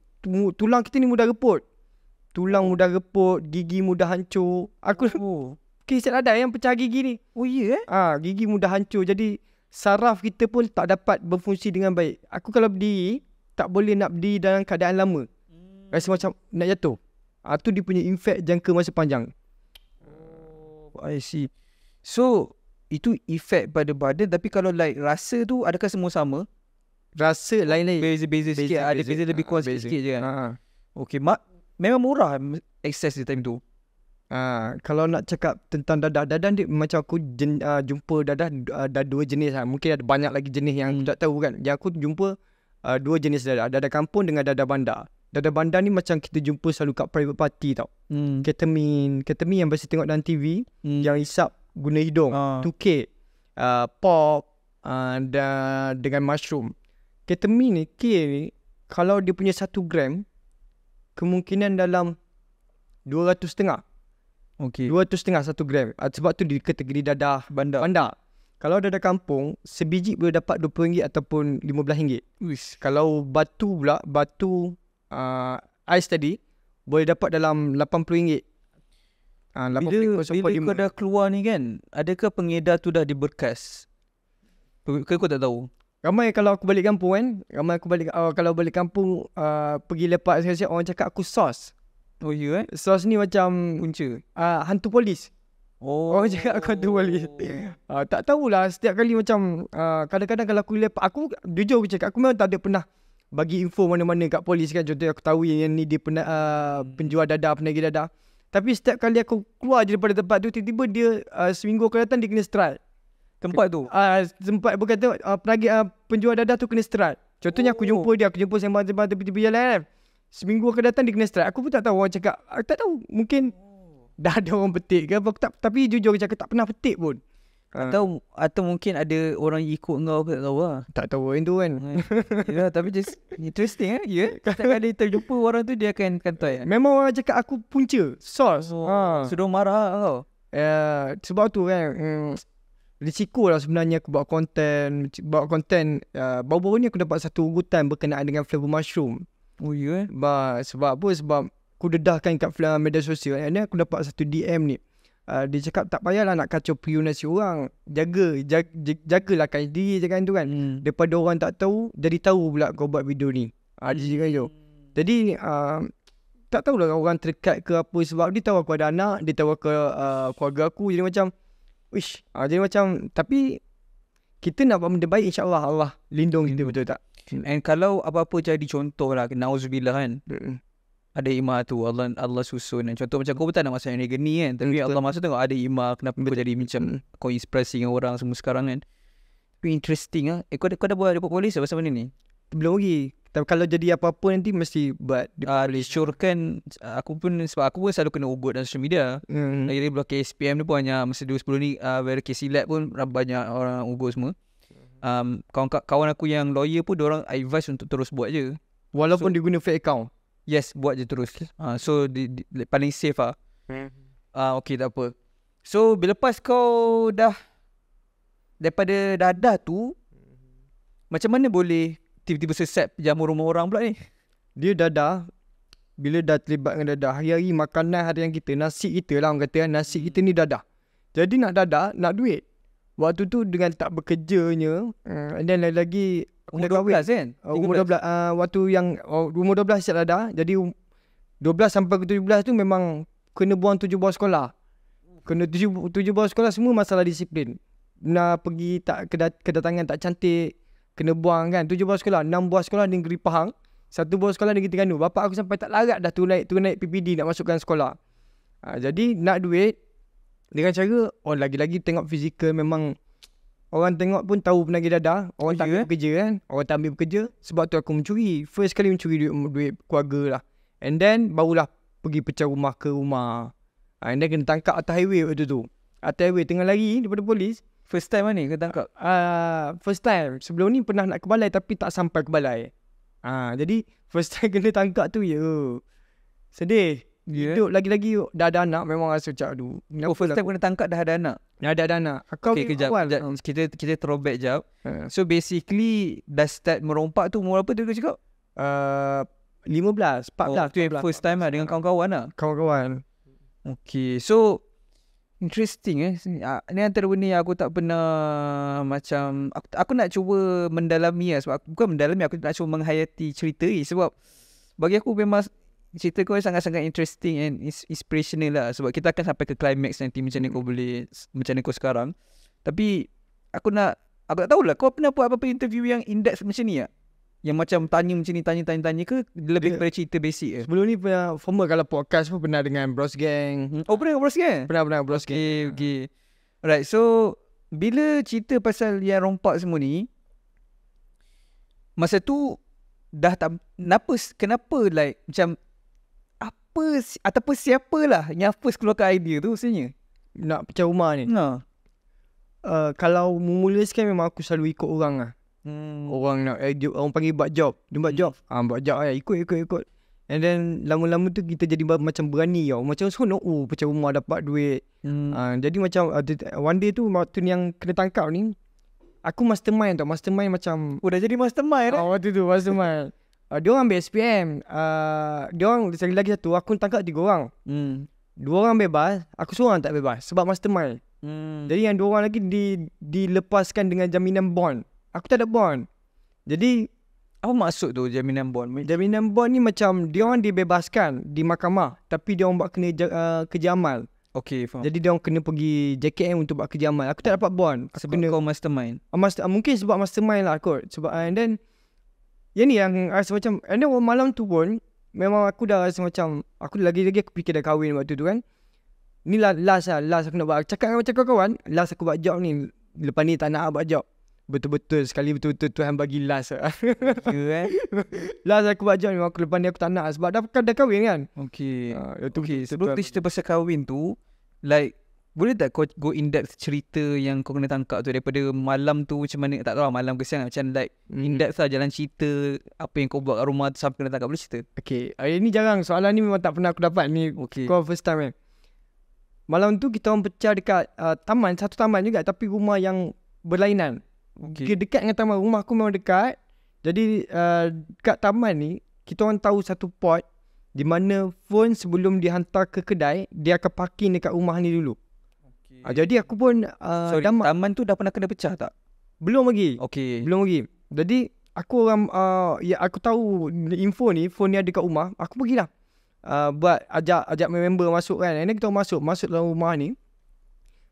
tulang kita ni mudah reput. Tulang mudah reput, gigi mudah hancur. Aku oh kes ada yang pecah gigi ni. Oh iya. yeah, eh? Ah, ha, gigi mudah hancur jadi saraf kita pun tak dapat berfungsi dengan baik. Aku kalau berdiri tak boleh nak berdiri dalam keadaan lama. Hmm. Rasa macam nak jatuh. Ah ha, dia punya infek jangka masa panjang. Oh, I see. So itu efek pada badan tapi kalau like rasa tu adakah semua sama? Rasa lain-lain. Beza-beza sikit. Beza, ada beza, beza lebih ah, kurang ha, sikit, sikit je kan. Ha. Okay. mak memang murah akses mm, dia time tu. Ha, kalau nak cakap tentang dadah, dadah ni macam aku jen, uh, jumpa dadah ada ah, dua jenis. Ha. Mungkin ada banyak lagi jenis yang hmm. tak tahu kan. Yang aku jumpa uh, dua jenis dadah. Dadah kampung dengan dadah bandar. Dadah bandar ni macam kita jumpa selalu kat private party tau. Hmm. Ketamin. Ketamin yang biasa tengok dalam TV. Hmm. Yang isap guna hidung. Ha. Uh. Uh, pop. Uh, dan dengan mushroom. Ketamin ni, K ni. Kalau dia punya satu gram. Kemungkinan dalam dua ratus setengah. Okey. Dua tu setengah satu gram. Ah, sebab tu di kategori dadah bandar. Bandar. Kalau dadah kampung, sebiji boleh dapat RM20 ataupun RM15. Uish. Kalau batu pula, batu uh, ais tadi, boleh dapat dalam RM80. Uh, ah, bila bila kau dah keluar ni kan, adakah pengedar tu dah diberkas? Kau, kau tak tahu? Ramai kalau aku balik kampung kan, ramai aku balik uh, kalau balik kampung, uh, pergi lepak sekejap, orang oh, cakap aku sos. Oh ya eh Sos ni macam Punca uh, Hantu polis Oh Orang cakap aku hantu polis uh, [LAUGHS] Tak tahulah Setiap kali macam uh, Kadang-kadang kalau aku lepak Aku Jujur aku cakap Aku memang tak ada pernah Bagi info mana-mana kat polis kan Contohnya aku tahu yang, ni Dia pernah uh, hmm. Penjual dada Penagi dada Tapi setiap kali aku Keluar je daripada tempat tu Tiba-tiba dia uh, Seminggu aku datang Dia kena strat Tempat tu? Uh, tempat berkata uh, penagi, uh, Penjual dada tu kena strat Contohnya oh. aku jumpa dia Aku jumpa sembang-sembang Tiba-tiba jalan kan seminggu akan datang dia kena strike. Aku pun tak tahu orang cakap. Aku tak tahu. Mungkin oh. dah ada orang petik ke. tak, tapi jujur aku cakap tak pernah petik pun. Atau ha. uh. atau mungkin ada orang ikut kau ke kau lah. Tak tahu yang tu kan. [LAUGHS] ya, yeah, tapi just interesting eh. Ya. Yeah. kalau ada terjumpa orang tu dia akan kantoi. Ya. Memang orang cakap aku punca. Source. Oh, ha. uh. Sudah marah lah kau. Ya, yeah, sebab tu kan. Hmm, Risiko lah sebenarnya aku buat konten Buat konten uh, ya, Baru-baru ni aku dapat satu urutan berkenaan dengan flavor mushroom Oh ya yeah. ba, Sebab apa Sebab Aku dedahkan kat media sosial Yang aku dapat satu DM ni uh, Dia cakap tak payahlah nak kacau privasi orang Jaga jaga Jagalah kan diri je kan tu kan hmm. Daripada orang tak tahu Jadi tahu pula kau buat video ni uh, Dia cakap tu hmm. Jadi uh, Tak tahulah orang terdekat ke apa Sebab dia tahu aku ada anak Dia tahu aku uh, keluarga aku Jadi macam Wish uh, Jadi macam Tapi kita nak buat benda baik insyaAllah Allah lindung kita betul tak? And kalau apa-apa jadi contoh lah Nauzubillah kan mm-hmm. Ada imah tu Allah Allah susun kan. Contoh macam kau pun tak nak masuk yang negeri kan Tapi Betul. Allah masuk tengok ada imah Kenapa Betul. kau jadi macam mm-hmm. Kau inspirasi dengan orang semua sekarang kan Tapi interesting lah eh, kau, kau dah buat report polis apa benda ni? Belum lagi Tapi kalau jadi apa-apa nanti mesti buat Ah, uh, sure Aku pun sebab aku pun selalu kena ugut dalam social media mm-hmm. Lagi-lagi blok SPM ni pun hanya Masa 2010 ni uh, Verkesi Lab pun banyak ah, orang ugut semua um, kawan-kawan aku yang lawyer pun orang advise untuk terus buat je. Walaupun so, dia guna fake account? Yes, buat je terus. Uh, so, di, di, di, paling safe lah. Hmm. Uh, okay, tak apa. So, bila lepas kau dah daripada dadah tu, hmm. macam mana boleh tiba-tiba sesat jamur rumah orang pula ni? Dia dadah, bila dah terlibat dengan dadah, hari-hari makanan harian kita, nasi kita lah orang kata, kan, nasi kita ni dadah. Jadi nak dadah, nak duit. Waktu tu dengan tak bekerjanya uh, And then lagi-lagi Umur 12 kan? Uh, umur 12 uh, Waktu yang uh, Umur 12 siap ada. Jadi 12 um, sampai ke 17 tu memang Kena buang tujuh bawah sekolah Kena tujuh, tujuh bawah sekolah semua masalah disiplin Nak pergi tak kedat kedatangan tak cantik Kena buang kan Tujuh bawah sekolah Enam bawah sekolah di negeri Pahang Satu bawah sekolah di negeri Terengganu Bapak aku sampai tak larat dah turun naik, turun naik PPD nak masukkan sekolah ha, Jadi nak duit dengan cara Oh lagi-lagi tengok fizikal memang Orang tengok pun tahu penagih dadah Orang tak ya. ambil bekerja kan Orang tak ambil bekerja Sebab tu aku mencuri First kali mencuri duit, duit keluarga lah And then barulah pergi pecah rumah ke rumah ah, And then kena tangkap atas highway waktu tu Atas highway tengah lari daripada polis First time mana kena tangkap? Uh, first time Sebelum ni pernah nak ke balai tapi tak sampai ke balai uh, Jadi first [LAUGHS] time kena tangkap tu ya Sedih yeah. Hidup lagi-lagi Dah ada anak Memang rasa macam Aduh oh, first lah time kena tangkap Dah ada anak Dah ada anak Kau okay, kejap, awal. kejap. Hmm. Kita, kita throwback jap uh. So basically Dah start merompak tu Umur apa tu kau cakap uh, 15 14 oh, tu 14, first time 14, lah Dengan kawan-kawan lah Kawan-kawan Okay so Interesting eh Ini ah, antara benda yang aku tak pernah Macam Aku, aku nak cuba mendalami lah sebab aku, Bukan mendalami Aku nak cuba menghayati cerita ni Sebab Bagi aku memang cerita kau sangat-sangat interesting and inspirational lah sebab kita akan sampai ke climax nanti macam ni kau boleh macam ni kau sekarang tapi aku nak aku tak tahulah kau pernah buat apa-apa interview yang in macam ni ya yang macam tanya macam ni tanya-tanya-tanya ke lebih yeah. cerita basic ke sebelum ni pernah former kalau podcast pun pernah dengan Bros Gang hmm? oh pernah Bros Gang pernah pernah Bros okay, Gang ha. okay alright so bila cerita pasal yang rompak semua ni masa tu dah tak kenapa kenapa like macam apa ataupun siapalah yang first keluarkan idea tu sebenarnya? Nak pecah rumah ni? Ha. Uh, kalau memulakan memang aku selalu ikut orang ah Hmm. Orang nak, eh, dia, orang panggil buat job. Dia buat hmm. job. Ah, hmm. ha, buat job lah. Ikut, ikut, ikut. And then lama-lama tu kita jadi macam berani tau. Macam senang, oh pecah rumah dapat duit. Hmm. Ha, jadi macam uh, one day tu waktu ni yang kena tangkap ni. Aku mastermind tau. Mastermind macam. Oh dah jadi mastermind eh? Oh waktu tu mastermind uh, dia orang BSPM, uh, ah, dia orang lagi lagi satu aku tangkap tiga orang hmm. dua orang bebas aku seorang tak bebas sebab mastermind hmm. jadi yang dua orang lagi di dilepaskan dengan jaminan bond aku tak ada bond jadi apa maksud tu jaminan bond? Jaminan bond ni macam dia orang dibebaskan di mahkamah tapi dia orang buat kena uh, kerja amal. Okay, faham. Jadi dia orang kena pergi JKM untuk buat kerja amal. Aku tak dapat bond. Aku sebab kena, kau mastermind? Uh, master, uh, mungkin sebab mastermind lah kot. Sebab uh, and then Ya ni yang rasa macam And then malam tu pun Memang aku dah rasa macam Aku lagi-lagi aku fikir dah kahwin waktu tu kan Ni lah last lah Last aku nak buat Cakap dengan macam kawan-kawan Last aku buat job ni Lepas ni tak nak buat job Betul-betul sekali betul-betul Tuhan bagi last lah kan? [LAUGHS] Last aku buat job ni aku, Lepas ni aku tak nak Sebab dah, dah kahwin kan Okay, ah, uh, okay. Sebelum cerita pasal kahwin tu Like boleh tak kau go in depth cerita yang kau kena tangkap tu daripada malam tu macam mana tak tahu lah, malam ke siang lah. macam like in mhm. depth lah jalan cerita apa yang kau buat kat rumah tu sampai kena tangkap boleh cerita okey ah, ini jarang soalan ni memang tak pernah aku dapat ni okay. kau first time eh. malam tu kita orang pecah dekat uh, taman satu taman juga tapi rumah yang berlainan okay. Dia dekat dengan taman rumah aku memang dekat jadi uh, dekat taman ni kita orang tahu satu pot di mana phone sebelum dihantar ke kedai dia akan parking dekat rumah ni dulu okay. Uh, jadi aku pun uh, Sorry, dam- taman tu dah pernah kena pecah tak? Belum lagi. Okey. Belum lagi. Jadi aku orang uh, ya aku tahu info ni, phone ni ada kat rumah, aku pergilah. Uh, buat ajak ajak member masuk kan. Ini kita masuk, masuk dalam rumah ni.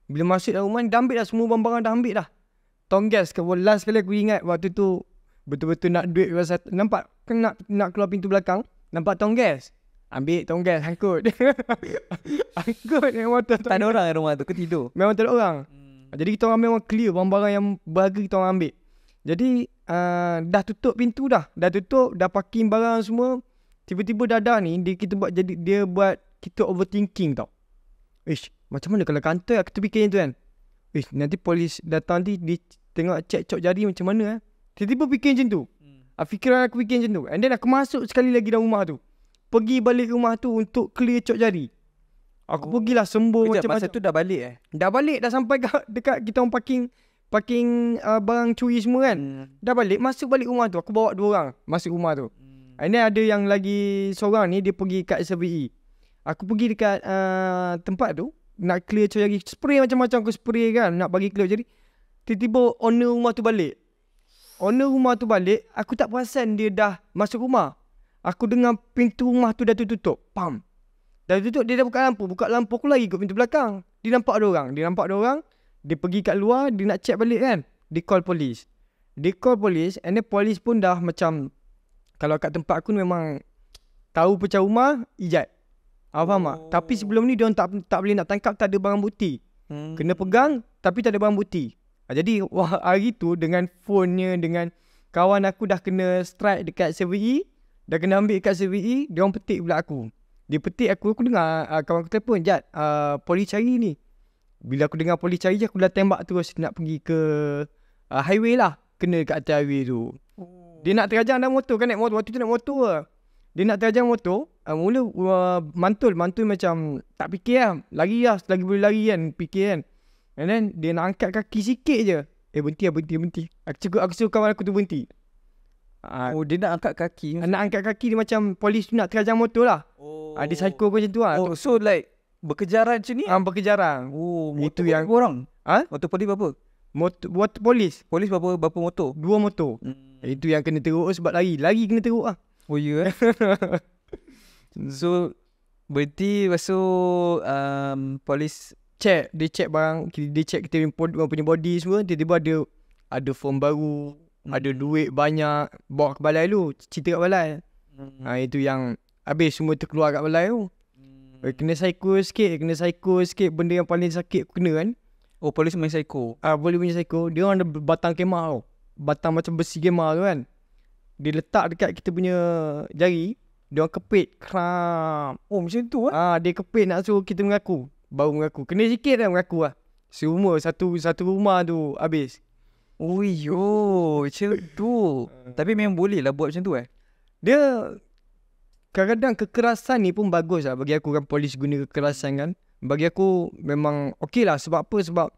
Bila masuk dalam rumah ni, dah ambil dah semua barang-barang dah ambil dah. Tonggas ke last kali aku ingat waktu tu betul-betul nak duit pasal nampak kena nak keluar pintu belakang, nampak tonggas. gas. Ambil tonggal angkut, [LAUGHS] Angkut memang tak ada orang kat rumah tu ke tidur Memang tak ada orang hmm. Jadi kita orang memang clear barang-barang yang berharga kita orang ambil Jadi uh, dah tutup pintu dah Dah tutup, dah parking barang semua Tiba-tiba dadah ni dia kita buat jadi dia buat kita overthinking tau. Ish, macam mana kalau kantor aku terfikir yang tu kan. Ish, nanti polis datang nanti dia tengok cek cok jari macam mana eh. Tiba-tiba fikir macam tu. Hmm. Ah, fikiran aku fikir macam tu. And then aku masuk sekali lagi dalam rumah tu pergi balik rumah tu untuk clear cok jari. Aku oh. pergilah sembuh macam macam. Masa tu dah balik eh? Dah balik dah sampai dekat kita orang parking parking uh, barang curi semua kan. Hmm. Dah balik masuk balik rumah tu aku bawa dua orang masuk rumah tu. Hmm. Ini ada yang lagi seorang ni dia pergi kat SBE. Aku pergi dekat uh, tempat tu nak clear cok jari spray macam-macam aku spray kan nak bagi clear jari. Tiba-tiba owner rumah tu balik. Owner rumah tu balik, aku tak perasan dia dah masuk rumah. Aku dengar pintu rumah tu dah tutup, Pam. Dah tutup dia dah buka lampu. Buka lampu aku lagi ikut pintu belakang. Dia nampak ada orang. Dia nampak ada orang. Dia pergi kat luar. Dia nak check balik kan. Dia call polis. Dia call polis. And then polis pun dah macam. Kalau kat tempat aku ni memang. Tahu pecah rumah. Ijat. Apa faham oh. Tapi sebelum ni dia tak tak boleh nak tangkap. Tak ada barang bukti. Hmm. Kena pegang. Tapi tak ada barang bukti. Ha, jadi wah, hari tu dengan phone-nya. Dengan kawan aku dah kena strike dekat CVE. Dah kena ambil kad CVE, dia orang petik pula aku. Dia petik aku, aku dengar uh, kawan aku telefon, Jad, uh, ah, poli cari ni. Bila aku dengar poli cari je, aku dah tembak terus nak pergi ke uh, highway lah. Kena kat atas highway tu. Oh. Dia nak terajang dah motor kan, naik motor. Waktu tu naik motor lah. Dia nak terajang motor, uh, mula uh, mantul. Mantul macam tak fikir lah. Lari lah, selagi boleh lari kan, fikir kan. And then, dia nak angkat kaki sikit je. Eh, berhenti lah, berhenti, berhenti. Aku cakap, aku suruh kawan aku tu berhenti. Uh, oh dia nak angkat kaki uh, Nak angkat kaki dia macam Polis nak terajang motor lah oh. uh, Dia psycho macam tu lah oh, So like Berkejaran macam ni uh, Berkejaran oh, Motor yang orang ha? Huh? Motor polis berapa motor, motor polis Polis berapa berapa motor Dua motor hmm. Itu yang kena teruk oh, sebab lari Lari kena teruk lah Oh ya yeah. [LAUGHS] So Berarti So um, Polis Check Dia check barang Dia check kita punya, punya body semua Tiba-tiba ada Ada form baru hmm. Ada duit banyak Bawa ke balai lu, Cerita kat balai hmm. ha, Itu yang Habis semua terkeluar kat balai tu hmm. Eh, kena psycho sikit Kena psycho sikit Benda yang paling sakit aku kena kan Oh polis main psycho Ah Boleh punya psycho Dia orang ada batang kemah tau Batang macam besi kemah tu kan Dia letak dekat kita punya jari Dia orang kepit Kram Oh macam tu lah ha, Dia kepit nak suruh kita mengaku Baru mengaku Kena sikit lah mengaku lah Semua satu satu rumah tu habis Oh yo, macam tu. [LAUGHS] Tapi memang boleh lah buat macam tu eh. Dia kadang-kadang kekerasan ni pun bagus lah bagi aku kan polis guna kekerasan kan. Bagi aku memang okey lah sebab apa sebab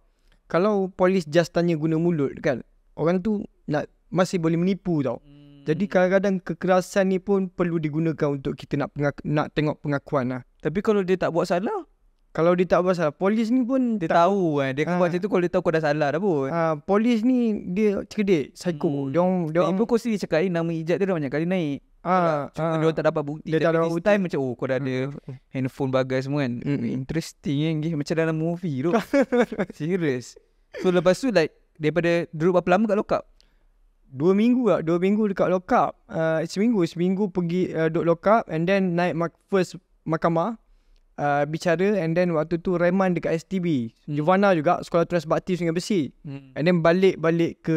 kalau polis just tanya guna mulut kan orang tu nak masih boleh menipu tau. Hmm. Jadi kadang-kadang kekerasan ni pun perlu digunakan untuk kita nak nak tengok pengakuan lah. Tapi kalau dia tak buat salah, kalau dia tak buat salah polis ni pun dia tak tahu kan dia ah. buat macam tu kalau dia tahu kau dah salah dah pun ha, polis ni dia cerdik psycho hmm. dia orang dia orang kau sendiri cakap ni eh, nama ijaz tu dah banyak kali naik ha. cuma ha. dia orang tak dapat bukti dia tak dapat bukti time macam oh kau dah ada hmm. handphone bagai semua kan hmm. hmm. interesting kan eh? macam dalam movie tu [LAUGHS] serious so lepas tu like daripada duduk berapa lama kat lokap Dua minggu lah, dua minggu dekat lokap uh, Seminggu, seminggu pergi uh, duduk lokap And then naik mak- first mahkamah uh, bicara and then waktu tu Rehman dekat STB hmm. Giovanna juga sekolah terus bakti Sungai Besi hmm. and then balik-balik ke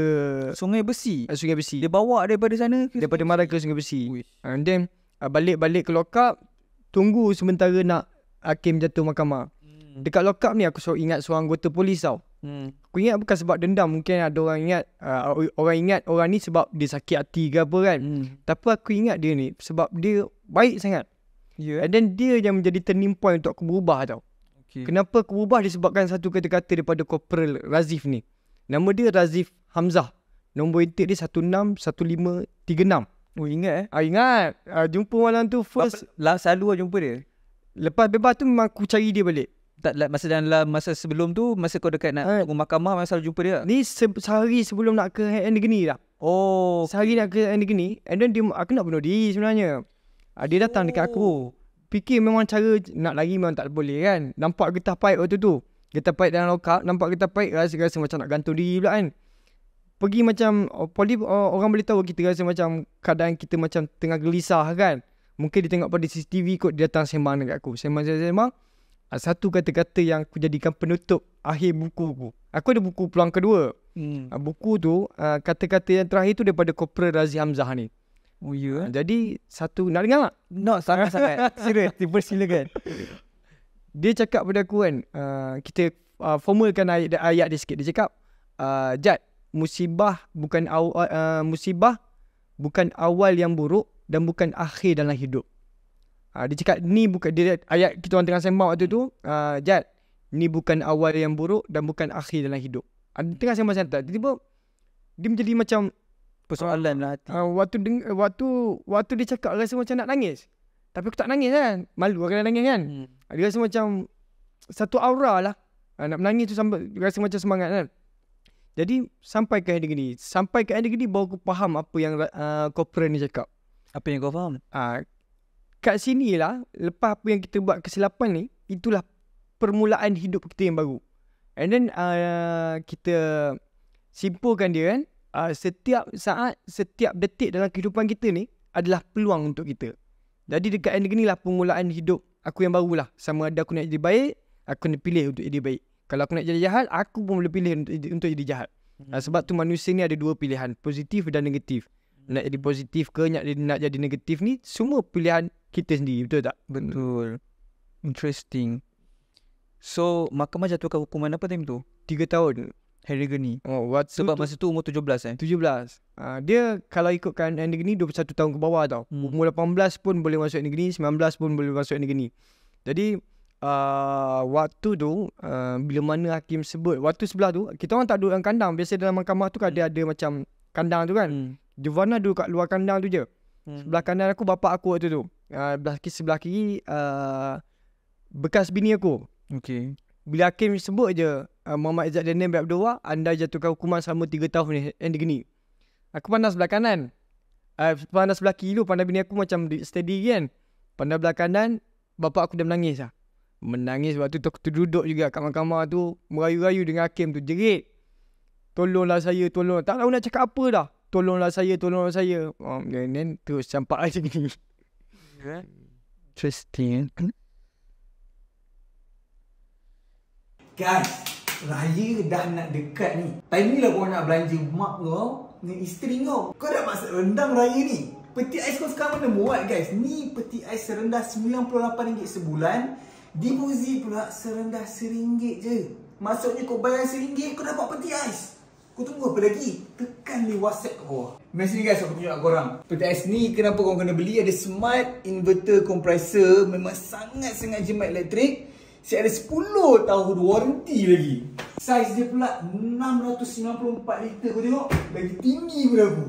Sungai Besi? Uh, Sungai Besi dia bawa daripada sana ke daripada Mara ke Sungai Besi Uish. and then uh, balik-balik ke lokap tunggu sementara nak Hakim jatuh mahkamah hmm. dekat lokap ni aku selalu ingat seorang anggota polis tau hmm. aku ingat bukan sebab dendam mungkin ada orang ingat uh, orang ingat orang ni sebab dia sakit hati ke apa kan hmm. tapi aku ingat dia ni sebab dia baik sangat Yeah. And then dia yang menjadi turning point untuk aku berubah tau. Okay. Kenapa aku berubah disebabkan satu kata-kata daripada Corporal Razif ni. Nama dia Razif Hamzah. Nombor intake dia 161536. Oh ingat eh. Ah ingat. Ah, jumpa malam tu first last selalu lah jumpa dia. Lepas bebas tu memang aku cari dia balik. Tak masa dalam masa sebelum tu masa kau dekat nak ha. tunggu mahkamah masa selalu jumpa dia. Ni se- sehari sebelum nak ke Hand lah Oh, sehari nak ke Hand Gini and then dia aku nak bunuh diri sebenarnya uh, Dia datang dekat aku oh. Fikir memang cara nak lari memang tak boleh kan Nampak getah pahit waktu tu Getah pahit dalam lokap Nampak getah pahit rasa-rasa macam nak gantung diri pula kan Pergi macam oh, poli, oh, Orang boleh tahu kita rasa macam Kadang kita macam tengah gelisah kan Mungkin dia tengok pada CCTV kot Dia datang sembang dekat aku Sembang-sembang ah, Satu kata-kata yang aku jadikan penutup Akhir buku aku Aku ada buku pulang kedua hmm. Ah, buku tu Kata-kata yang terakhir tu Daripada Corporal Razi Hamzah ni Oh ya. Yeah. Jadi satu nak dengar tak? Nak sangat sangat. Serius, [LAUGHS] tiba silakan. Dia cakap pada aku kan, uh, kita uh, formulkan ayat, ayat dia sikit. Dia cakap, uh, Jad, musibah bukan awal, uh, uh, musibah bukan awal yang buruk dan bukan akhir dalam hidup. Uh, dia cakap ni bukan dia ayat kita orang tengah sembang waktu tu, uh, Jad, ni bukan awal yang buruk dan bukan akhir dalam hidup. Uh, tengah sembang santai, tiba-tiba dia menjadi macam persoalan lah hati. Uh, waktu deng- waktu waktu dia cakap rasa macam nak nangis. Tapi aku tak nangis kan. Malu lah aku nangis kan. Hmm. Dia rasa macam satu aura lah. Uh, nak menangis tu sampai rasa macam semangat kan. Jadi sampai ke ending ni. Sampai ke ending ni baru aku faham apa yang uh, ah, corporate ni cakap. Apa yang kau faham? Uh, kat sini lah. Lepas apa yang kita buat kesilapan ni. Itulah permulaan hidup kita yang baru. And then uh, kita simpulkan dia kan uh, setiap saat, setiap detik dalam kehidupan kita ni adalah peluang untuk kita. Jadi dekat ending ni lah permulaan hidup aku yang baru lah. Sama ada aku nak jadi baik, aku nak pilih untuk jadi baik. Kalau aku nak jadi jahat, aku pun boleh pilih untuk, untuk jadi jahat. Uh, sebab tu manusia ni ada dua pilihan, positif dan negatif. Hmm. Nak jadi positif ke nak jadi, nak jadi negatif ni, semua pilihan kita sendiri, betul tak? Betul. Interesting. So, mahkamah jatuhkan hukuman apa time tu? Tiga tahun. Harrigan ni oh, what, Sebab tu, masa tu umur 17 eh 17 uh, ah, Dia kalau ikutkan Harrigan ni 21 tahun ke bawah tau hmm. Umur 18 pun boleh masuk Harrigan ni 19 pun boleh masuk Harrigan ni Jadi uh, Waktu tu uh, Bila mana Hakim sebut Waktu sebelah tu Kita orang tak duduk dalam kandang Biasa dalam mahkamah tu kan Dia hmm. ada macam Kandang tu kan hmm. Giovanna duduk kat luar kandang tu je hmm. Sebelah kandang aku Bapak aku waktu tu uh, sebelah, kiri uh, Bekas bini aku Okey. bila Hakim sebut je Ah, Muhammad Izzat dan Nabi Abdul Wah, anda jatuhkan hukuman selama 3 tahun ni yang digini. Aku pandang sebelah kanan. Uh, pandang sebelah kiri dulu, pandang bini aku macam steady kan. Pandang sebelah kanan, bapak aku dah menangis lah. Menangis waktu tu aku duduk juga kat mahkamah tu. Merayu-rayu dengan hakim tu, jerit. Tolonglah saya, tolong. Tak tahu nak cakap apa dah. Tolonglah saya, tolonglah saya. Um, then, then, terus campak lah macam ni. Interesting. Guys, Raya dah nak dekat ni Time ni lah korang nak belanja mak kau Dengan isteri kau Kau dah masak rendang raya ni Peti ais kau sekarang mana muat guys Ni peti ais serendah RM98 sebulan Di Muzi pula serendah RM1 je Maksudnya kau bayar RM1 kau dapat peti ais Kau tunggu apa lagi? Tekan di whatsapp kau Mesti ni guys aku tunjuk kat korang Peti ais ni kenapa kau kena beli Ada smart inverter compressor Memang sangat-sangat jimat elektrik saya ada 10 tahun warranty lagi Saiz dia pula 694 liter kau tengok Lagi tinggi pun aku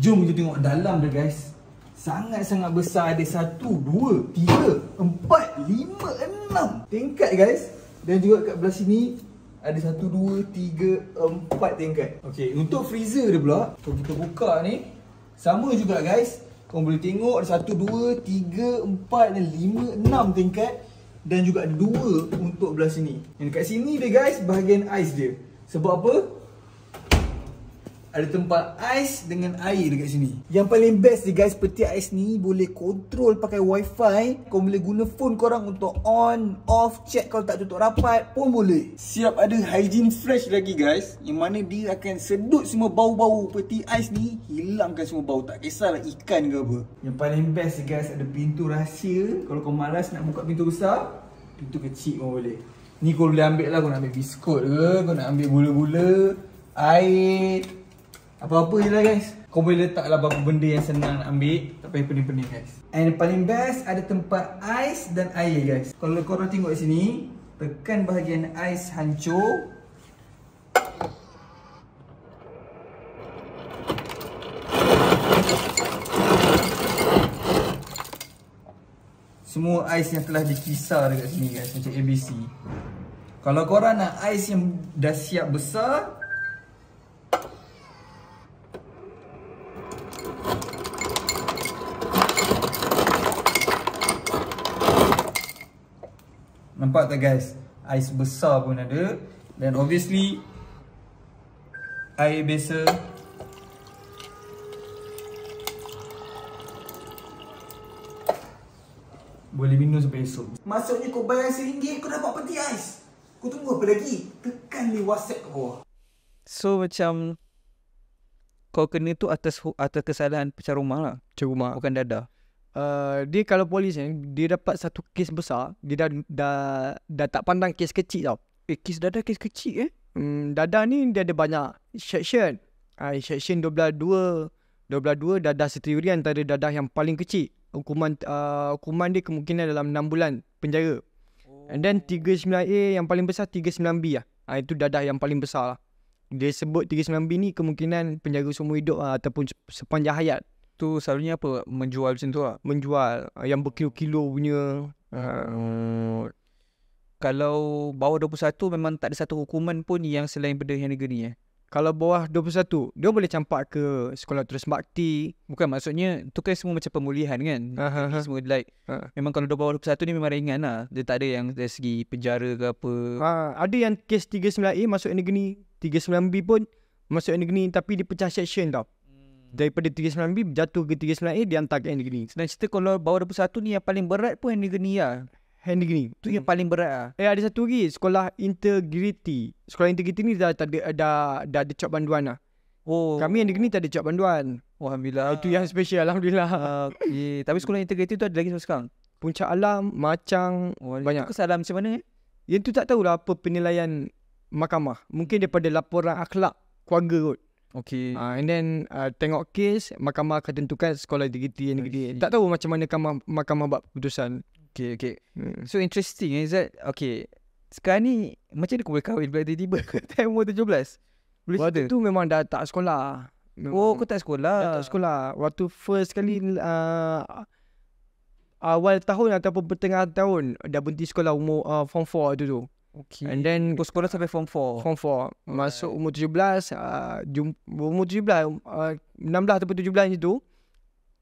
Jom kita tengok dalam dia guys Sangat-sangat besar ada 1, 2, 3, 4, 5, 6 Tingkat guys Dan juga kat belah sini Ada 1, 2, 3, 4 tingkat Okay untuk freezer dia pula Kalau kita buka ni Sama juga guys Kau boleh tengok ada 1, 2, 3, 4, 5, 6 tingkat dan juga dua untuk belah sini. Yang dekat sini dia guys, bahagian ice dia. Sebab apa? ada tempat ais dengan air dekat sini. Yang paling best ni guys, peti ais ni boleh kontrol pakai wifi. Kau boleh guna phone korang untuk on, off, check kalau tak tutup rapat pun boleh. Siap ada hygiene fresh lagi guys. Yang mana dia akan sedut semua bau-bau peti ais ni. Hilangkan semua bau. Tak kisahlah ikan ke apa. Yang paling best ni guys, ada pintu rahsia. Kalau kau malas nak buka pintu besar, pintu kecil pun boleh. Ni kau boleh ambil lah. Kau nak ambil biskut ke, kau nak ambil gula-gula, air. Apa-apa je lah guys Kau boleh letak lah apa benda yang senang nak ambil Tak payah pening-pening guys And paling best ada tempat ais dan air guys Kalau korang tengok di sini Tekan bahagian ais hancur Semua ais yang telah dikisar dekat sini guys Macam ABC Kalau korang nak ais yang dah siap besar Nampak tak guys? Ais besar pun ada Dan obviously Air biasa Boleh minum sampai esok Maksudnya kau bayar RM1 kau dapat peti ais Kau tunggu apa lagi? Tekan di whatsapp kau. So macam Kau kena tu atas atas kesalahan pecah rumah lah Pecah rumah Bukan dadah uh, dia kalau polis ni dia dapat satu kes besar dia dah dah, dah tak pandang kes kecil tau eh kes dada kes kecil eh hmm, dada ni dia ada banyak section uh, section 12 12 dada seteori antara dada yang paling kecil hukuman uh, hukuman dia kemungkinan dalam 6 bulan penjara and then 39A yang paling besar 39B lah uh, itu dada yang paling besar lah dia sebut 39B ni kemungkinan penjara seumur hidup uh, ataupun sepanjang hayat tu selalunya apa menjual macam tu lah? Menjual ah, yang berkilo-kilo punya. Uh, kalau bawah 21 memang tak ada satu hukuman pun yang selain benda yang negeri eh? Kalau bawah 21, dia boleh campak ke sekolah terus bakti. Bukan maksudnya, tu kan semua macam pemulihan kan? Uh-huh. Semua like, uh-huh. memang kalau bawah 21 ni memang ringan lah. Dia tak ada yang dari segi penjara ke apa. Uh, ada yang kes 39A masuk negeri, 39B pun masuk negeri tapi dipecah section tau daripada 39B jatuh ke 39A dihantar ke Henry Green. Dan cerita kalau bawah 21 ni yang paling berat pun Henry Green lah. Henry Green. Tu yang hmm. paling berat lah. Eh ada satu lagi sekolah integrity. Sekolah integrity ni dah tak ada dah, dah, dah ada cop banduan lah. Oh. Kami yang Green tak ada cop banduan. Oh, alhamdulillah. Itu yang special alhamdulillah. Okay. Tapi sekolah integrity tu ada lagi sampai sekarang. Puncak Alam, Macang, oh, banyak. Itu kesalahan macam mana eh? Yang tu tak tahulah apa penilaian mahkamah. Mungkin daripada laporan akhlak keluarga kot. Okay. Uh, ah, and then uh, tengok kes, mahkamah akan tentukan sekolah negeri yang negeri. Tak tahu macam mana kamah, mahkamah buat keputusan. Okay, okay. Hmm. So interesting is that, okay. Sekarang ni, macam mana kau boleh kahwin bila tiba-tiba? [LAUGHS] Time umur 17. Bila Wada. situ memang dah tak sekolah. Memang oh, kau tak sekolah? Dah tak sekolah. Waktu first kali, uh, ah, awal tahun ataupun pertengahan tahun, dah berhenti sekolah umur uh, form 4 tu tu. Okay. And then go sekolah sampai form 4. Form 4. Okay. Masuk umur 17, uh, jumpa, umur 17, uh, 16 atau 17 macam tu.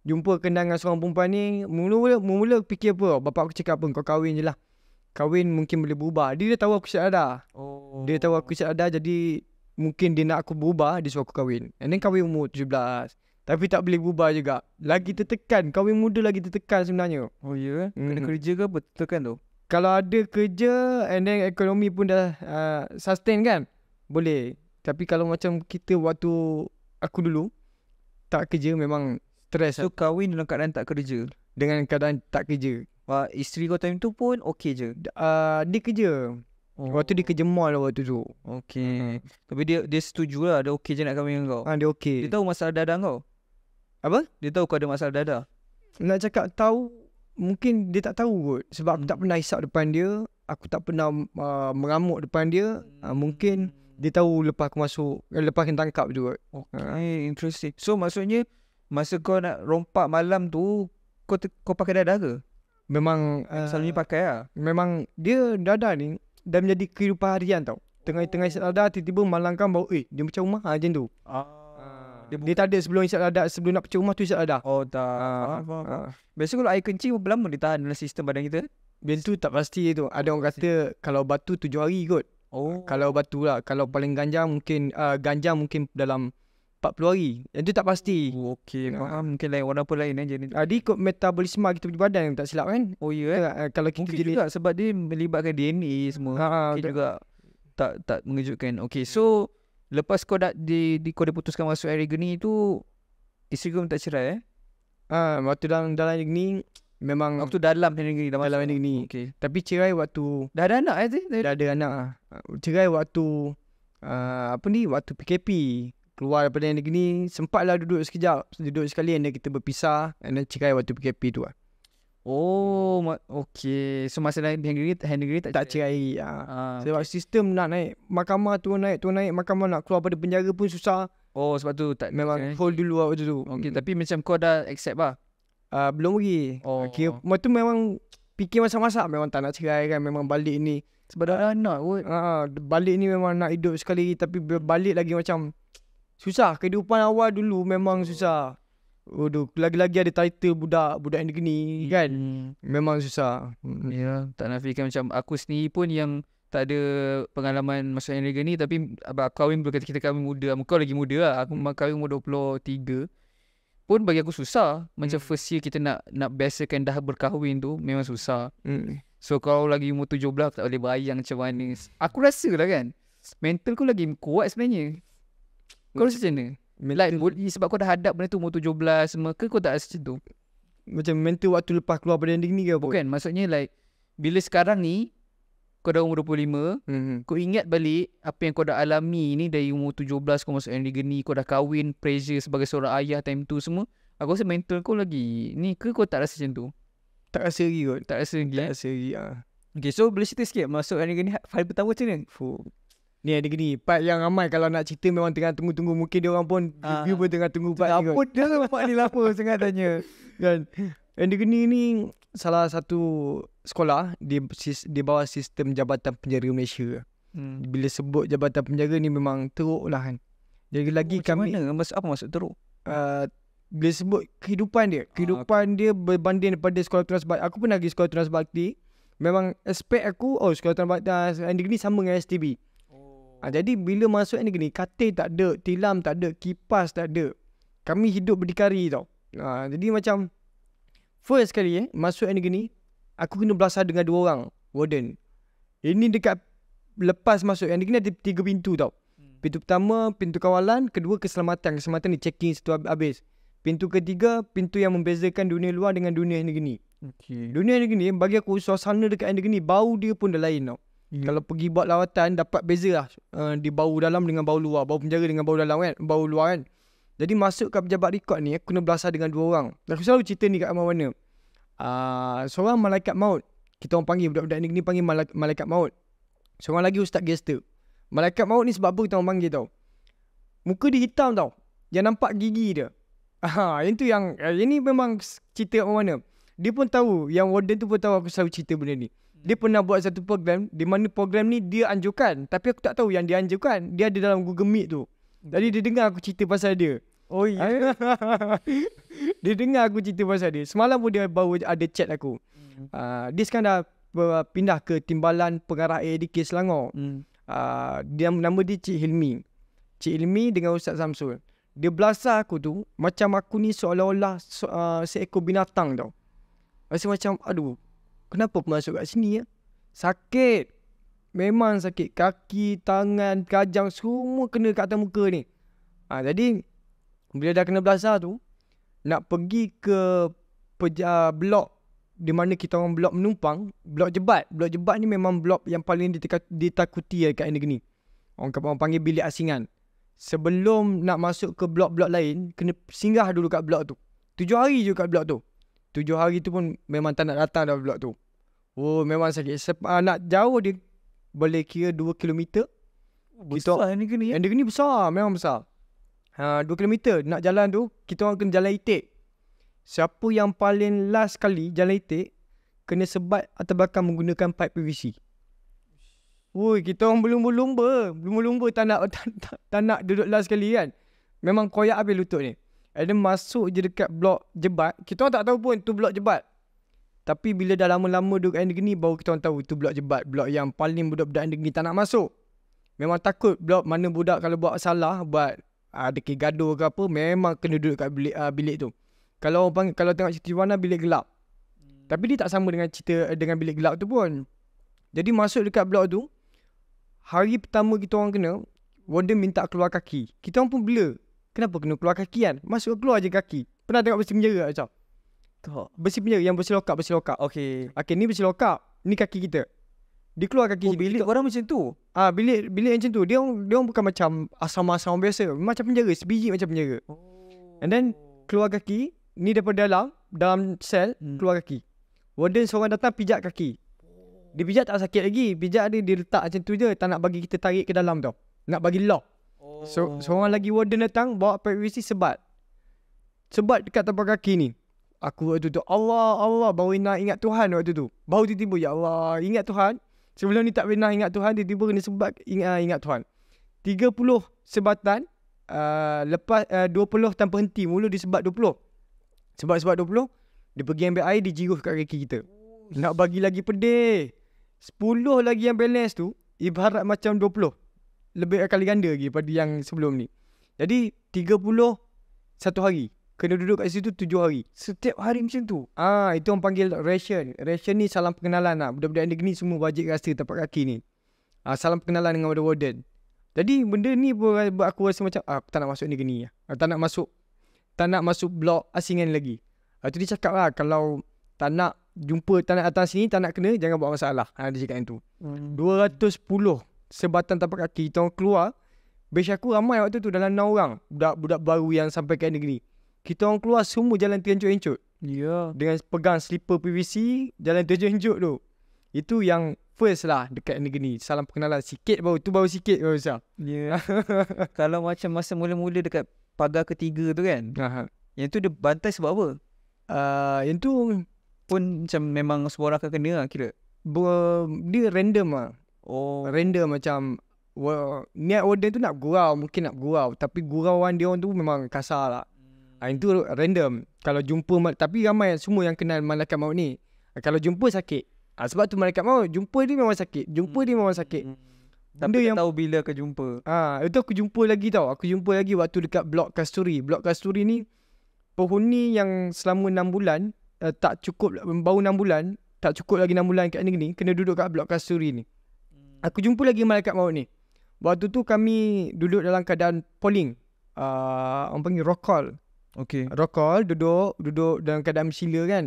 Jumpa kenal dengan seorang perempuan ni. Mula-mula, mula-mula fikir apa. Bapak aku cakap apa, kau kahwin je lah. Kahwin mungkin boleh berubah. Dia dah tahu aku siap ada. Oh. Dia tahu aku siap ada jadi mungkin dia nak aku berubah, dia suruh aku kahwin. And then kahwin umur 17. Tapi tak boleh berubah juga. Lagi tertekan. Kahwin muda lagi tertekan sebenarnya. Oh ya? Yeah. Kena mhm. kerja ke apa tertekan tu? kalau ada kerja and then ekonomi pun dah uh, sustain kan boleh tapi kalau macam kita waktu aku dulu tak kerja memang stress so kahwin dalam keadaan tak kerja dengan keadaan tak kerja Wah, isteri kau time tu pun okey je uh, dia kerja oh. waktu dia kerja mall waktu tu okey uh-huh. tapi dia dia setuju lah, dia okey je nak kahwin dengan kau ah dia okey dia tahu masalah dada kau apa dia tahu kau ada masalah dada nak cakap tahu mungkin dia tak tahu kot sebab aku tak hmm. pernah hisap depan dia aku tak pernah uh, mengamuk depan dia uh, mungkin dia tahu lepas aku masuk uh, lepas kena tangkap juga okay uh. interesting so maksudnya masa kau nak rompak malam tu kau kau pakai dadah ke memang uh, selalunya pakai lah memang dia dadah ni dah menjadi kehidupan harian tau tengah-tengah oh. dadah tiba-tiba malangkan bau eh dia macam rumah lah macam tu uh dia, dia tak ada sebelum isap ladak sebelum nak pecah rumah tu isap ladak. Oh tak. Ha. Ha. ha. Biasa kalau air kencing berapa lama dia tahan dalam sistem badan kita? Bila tu tak pasti tu. Ada orang kata kalau batu tujuh hari kot. Oh. Kalau batu lah. Kalau paling ganjang mungkin uh, ganjang mungkin dalam 40 hari. Yang tu tak pasti. Oh, okay. Ah. Ha. Ha. Mungkin lain warna apa lain eh. Jadi uh, dia ikut metabolisme kita punya badan tak silap kan? Oh ya. Yeah. Eh. Uh, kalau kita jadi sebab dia melibatkan DNA semua. Ha, ah, okay, juga tak tak mengejutkan. Okay so Lepas kau dah di, di kau dah putuskan masuk air ni tu isteri kau minta cerai eh? Ah, ha, waktu dalam dalam air memang waktu dalam air ni dalam air ni. Okay. Tapi cerai waktu dah ada anak eh tu? Dah ada anak. Ah. Cerai waktu uh, apa ni waktu PKP keluar daripada negeri ni sempatlah duduk sekejap duduk sekali dan kita berpisah dan cerai waktu PKP tu lah. Oh, ma- okey. So masa lain Henry Henry tak, tak cerai. Ha. Ah, ah, sebab sistem nak naik, mahkamah tu naik, tu naik, mahkamah nak keluar pada penjara pun susah. Oh, sebab tu tak memang okay. hold dulu lah waktu tu. Okey, hmm. tapi macam kau dah accept lah. Uh, belum lagi. Ah, oh. Okay. Waktu tu memang fikir masa-masa memang tak nak cerai kan, memang balik ni. Sebab dah nak kot. Uh, balik ni memang nak hidup sekali tapi balik lagi macam susah. Kehidupan awal dulu memang oh. susah. Waduh, lagi-lagi ada title budak-budak yang gini kan. Hmm. Memang susah. Hmm. Ya, yeah, tak nafikan macam aku sendiri pun yang tak ada pengalaman masa yang ni tapi abang aku kahwin berkata kita kami muda. Kau lagi muda lah. Aku hmm. kahwin umur 23. Pun bagi aku susah. Macam hmm. first year kita nak nak biasakan dah berkahwin tu memang susah. Hmm. So kalau lagi umur 17 aku tak boleh bayang macam mana. Aku rasa lah kan. Mental kau lagi kuat sebenarnya. Kau rasa macam mana? Like mental. sebab kau dah hadap benda tu Umur 17 semua Ke kau tak rasa macam tu Macam mental waktu lepas keluar pandemik ni ke apa Bukan maksudnya like Bila sekarang ni Kau dah umur 25 mm-hmm. Kau ingat balik Apa yang kau dah alami ni Dari umur 17 kau masuk yang ni Kau dah kahwin Pressure sebagai seorang ayah Time tu semua Aku rasa mental kau lagi Ni ke kau tak rasa macam tu Tak rasa lagi kot Tak rasa lagi Tak eh? rasa lagi ah. Okay so boleh cerita sikit Masuk yang ni Hari pertama macam mana Fuh Ni ada gini Part yang ramai Kalau nak cerita Memang tengah tunggu-tunggu Mungkin dia orang pun uh, View pun tengah tunggu Part ni Apa dia Part ni lama sangat tanya [LAUGHS] Kan Yang dia gini ni Salah satu Sekolah Di, di bawah sistem Jabatan Penjara Malaysia hmm. Bila sebut Jabatan Penjara ni Memang teruk lah kan Jadi oh, lagi kami Macam mana maksud, Apa maksud teruk uh, Bila sebut Kehidupan dia ah, Kehidupan uh, dia Berbanding daripada Sekolah Tunas Bakti Aku pernah pergi Sekolah Tunas Bakti Memang aspek aku Oh Sekolah Tunas Bakti Yang dia gini sama dengan STB Ha, jadi bila masuk ni gini, katil tak ada, tilam tak ada, kipas tak ada. Kami hidup berdikari tau. Ha, jadi macam first sekali eh, masuk ni gini, aku kena belasah dengan dua orang warden. Ini dekat lepas masuk yang gini ada tiga pintu tau. Hmm. Pintu pertama, pintu kawalan. Kedua, keselamatan. Keselamatan ni checking setelah habis. Pintu ketiga, pintu yang membezakan dunia luar dengan dunia negeri ni. Okay. Dunia negeri ni, bagi aku suasana dekat ni gini, bau dia pun dah lain tau. No. Hmm. Kalau pergi buat lawatan dapat beza lah uh, di bau dalam dengan bau luar. Bau penjara dengan bau dalam kan. Bau luar kan. Jadi masuk ke pejabat rekod ni aku kena belasah dengan dua orang. Dan aku selalu cerita ni kat Amal mana. Uh, seorang malaikat maut. Kita orang panggil budak-budak ni, ni panggil malak- malaikat maut. Seorang lagi ustaz gester. Malaikat maut ni sebab apa kita orang panggil tau. Muka dia hitam tau. Yang nampak gigi dia. Aha, yang tu yang, yang eh, ni memang cerita kat mana. Dia pun tahu, yang warden tu pun tahu aku selalu cerita benda ni dia pernah buat satu program di mana program ni dia anjurkan tapi aku tak tahu yang dia anjurkan dia ada dalam Google Meet tu. Jadi dia dengar aku cerita pasal dia. Oh ya. [LAUGHS] dia dengar aku cerita pasal dia. Semalam pun dia baru ada chat aku. Uh, dia sekarang dah pindah ke timbalan pengarah AADK Selangor. Hmm. Uh, dia nama dia Cik Hilmi. Cik Hilmi dengan Ustaz Samsul. Dia belasah aku tu macam aku ni seolah-olah uh, seekor binatang tau. Rasa macam aduh kenapa masuk kat sini ya? Sakit. Memang sakit. Kaki, tangan, kajang semua kena kat atas muka ni. Ha, jadi, bila dah kena belasah tu, nak pergi ke peja, blok di mana kita orang blok menumpang, blok jebat. Blok jebat ni memang blok yang paling ditakuti ya kat negeri ni. Orang kata orang panggil bilik asingan. Sebelum nak masuk ke blok-blok lain, kena singgah dulu kat blok tu. Tujuh hari je kat blok tu. Tujuh hari tu pun memang tak nak datang dah blok tu. Oh memang sakit Sep, uh, Nak jauh dia Boleh kira 2 km Besar kita, ni kena ya? Yang dia kena besar Memang besar uh, 2 km Nak jalan tu Kita orang kena jalan itik Siapa yang paling last kali Jalan itik Kena sebat Atau bahkan menggunakan pipe PVC Woi kita orang belum berlumba Belum berlumba tak nak [LAUGHS] tak, tak, tak, nak duduk last kali kan Memang koyak habis lutut ni And then masuk je dekat blok jebat Kita orang tak tahu pun tu blok jebat tapi bila dah lama-lama duduk kat negeri ni baru kita orang tahu itu blok jebat, blok yang paling budak-budak negeri tak nak masuk. Memang takut blok mana budak kalau buat salah buat ah, ada uh, kegaduh ke apa memang kena duduk kat bilik uh, bilik tu. Kalau orang panggil, kalau tengok cerita Juana bilik gelap. Hmm. Tapi dia tak sama dengan cerita dengan bilik gelap tu pun. Jadi masuk dekat blok tu hari pertama kita orang kena warden minta keluar kaki. Kita orang pun blur. Kenapa kena keluar kaki kan? Masuk keluar je kaki. Pernah tengok besi penjara macam? Lah, tak. Besi punya yang besi lokap, besi lokap. Okey. Okey, ni besi lokap. Ni kaki kita. Dia keluar kaki oh, bilik orang macam tu. Ah, ha, bilik bilik macam tu. Dia orang dia orang bukan macam asrama-asrama biasa. Macam penjara, sebiji macam penjara. Oh. And then keluar kaki, ni daripada dalam, dalam sel, hmm. keluar kaki. Warden seorang datang pijak kaki. Dia pijak tak sakit lagi. Pijak ni dia letak macam tu je tak nak bagi kita tarik ke dalam tu. Nak bagi lock. So oh. seorang lagi warden datang bawa privacy sebat. Sebat dekat tapak kaki ni. Aku waktu tu Allah Allah baru nak ingat Tuhan waktu tu. Baru tiba-tiba ya Allah ingat Tuhan. Sebelum ni tak pernah ingat Tuhan tiba-tiba kena sebab ingat, ah, ingat Tuhan. 30 sebatan uh, lepas ah, uh, 20 tanpa henti mula disebat 20. Sebab sebab 20 dia pergi ambil air dijiruh kat kaki kita. Nak bagi lagi pedih. 10 lagi yang balance tu ibarat macam 20. Lebih kali ganda lagi pada yang sebelum ni. Jadi 30 satu hari kena duduk kat situ tujuh hari. Setiap hari macam tu. Ah, itu orang panggil ration. Ration ni salam perkenalan lah. Budak-budak negeri ni semua bajik rasa tapak kaki ni. Ah, salam perkenalan dengan the warden. Jadi benda ni buat aku rasa macam ah, aku tak nak masuk negeri ni. Aku ah, tak nak masuk tak nak masuk blok asingan lagi. Itu ah, dia cakap lah kalau tak nak jumpa tanah atas sini, tak nak kena, jangan buat masalah. Ha, dia cakap yang tu. Hmm. ratus 210 sebatan tapak kaki. Kita keluar. Base aku ramai waktu tu dalam 6 orang. Budak-budak baru yang sampai ke negeri. Kita orang keluar semua jalan terencut-encut. Ya. Yeah. Dengan pegang slipper PVC, jalan terencut-encut tu. Itu yang first lah dekat negeri ni. Salam perkenalan sikit baru. Tu baru sikit baru Ya. Yeah. [LAUGHS] Kalau macam masa mula-mula dekat pagar ketiga tu kan. Aha. Yang tu dia bantai sebab apa? uh, yang tu pun macam memang semua orang akan kena lah kira. Ber, dia random lah. Oh. Random macam well, niat order tu nak gurau. Mungkin nak gurau. Tapi gurauan dia orang tu memang kasar lah. Ha, ah, tu random. Kalau jumpa, tapi ramai semua yang kenal malaikat maut ni. Ah, kalau jumpa sakit. Ha, sebab tu malaikat maut, jumpa dia memang sakit. Jumpa dia memang sakit. Hmm, hmm, hmm. Tapi yang... tahu bila aku jumpa. Ah, ha, itu aku jumpa lagi tau. Aku jumpa lagi waktu dekat blok kasturi. Blok kasturi ni, penghuni yang selama 6 bulan, uh, tak cukup, baru 6 bulan, tak cukup lagi 6 bulan kat ni, kena duduk kat blok kasturi ni. Aku jumpa lagi malaikat maut ni. Waktu tu kami duduk dalam keadaan polling. Uh, orang panggil roll call. Okay. Rokok, duduk, duduk dalam keadaan bersila kan.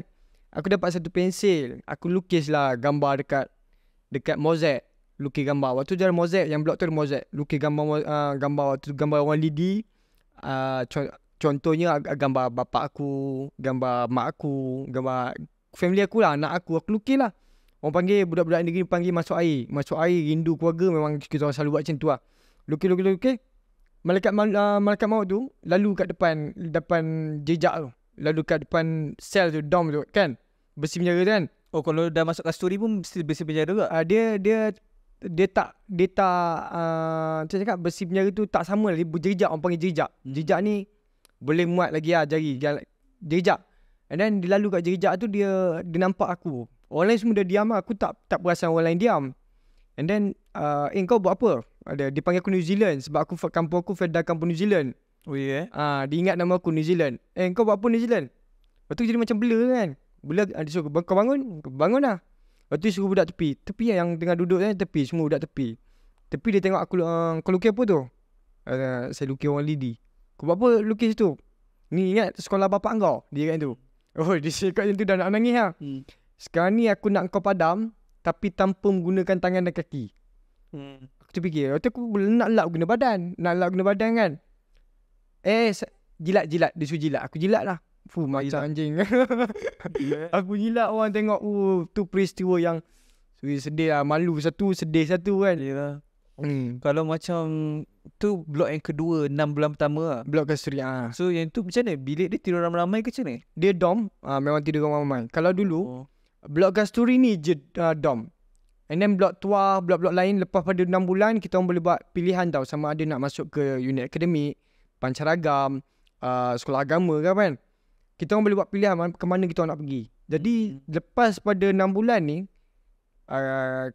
Aku dapat satu pensil. Aku lukis lah gambar dekat dekat mozek. Lukis gambar. Waktu tu ada mozek. Yang blok tu ada mozek. Lukis gambar, uh, gambar waktu tu. Gambar orang lidi. Uh, ah, con- contohnya gambar bapak aku. Gambar mak aku. Gambar family aku lah. Anak aku. Aku lukis lah. Orang panggil budak-budak negeri panggil masuk air. Masuk air. Rindu keluarga. Memang kita selalu buat macam tu lah. Lukis, lukis, lukis malaikat uh, malaikat maut tu lalu kat depan depan jejak tu lalu kat depan sel tu dom tu kan besi penjara tu kan oh kalau dah masuk kasturi pun mesti besi penjara juga uh, dia dia dia tak dia tak uh, macam cakap besi penjara tu tak sama lah dia jejak, orang panggil jejak hmm. jejak ni boleh muat lagi lah jari jejak and then dia lalu kat jejak tu dia dia nampak aku orang lain semua dah diam lah. aku tak tak perasan orang lain diam and then uh, eh kau buat apa ada dia panggil aku New Zealand sebab aku kampung aku Fedah kampung New Zealand. Oh ya. Yeah. Ah dia ingat nama aku New Zealand. Eh kau buat apa New Zealand? Lepas tu jadi macam blur kan. Blur dia suruh kau bangun, kau bangun lah. Lepas tu suruh budak tepi. Tepi lah yang tengah duduk kan tepi semua budak tepi. Tepi dia tengok aku ah, kau lukis apa tu? Uh, saya lukis orang lidi. Kau buat apa lukis tu? Ni ingat sekolah bapak kau. Dia kan tu. Oh [LAUGHS] dia cakap macam tu dah nak nangis lah. Hmm. Sekarang ni aku nak kau padam tapi tanpa menggunakan tangan dan kaki. Hmm terfikir Waktu aku nak lap guna badan Nak lap guna badan kan Eh Jilat-jilat Dia suruh jilat Aku jilat lah Fuh macam jilat. anjing [LAUGHS] Aku jilat orang tengok Oh tu peristiwa yang Sedih lah Malu satu Sedih satu kan Yelah hmm. Kalau macam Tu blok yang kedua Enam bulan pertama lah Blok kasturi ha. Ah. So yang tu macam mana Bilik dia tidur ramai-ramai ke macam ni Dia dom ha, ah, Memang tidur ramai-ramai Kalau dulu oh. Blok kasturi ni je uh, ah, dom And then blok tua, blok-blok lain lepas pada enam bulan kita boleh buat pilihan tau sama ada nak masuk ke unit akademik, pancaragam, uh, ah, sekolah agama ke kan. Kita orang boleh buat pilihan ke mana kita nak pergi. Jadi hmm. lepas pada enam bulan ni uh,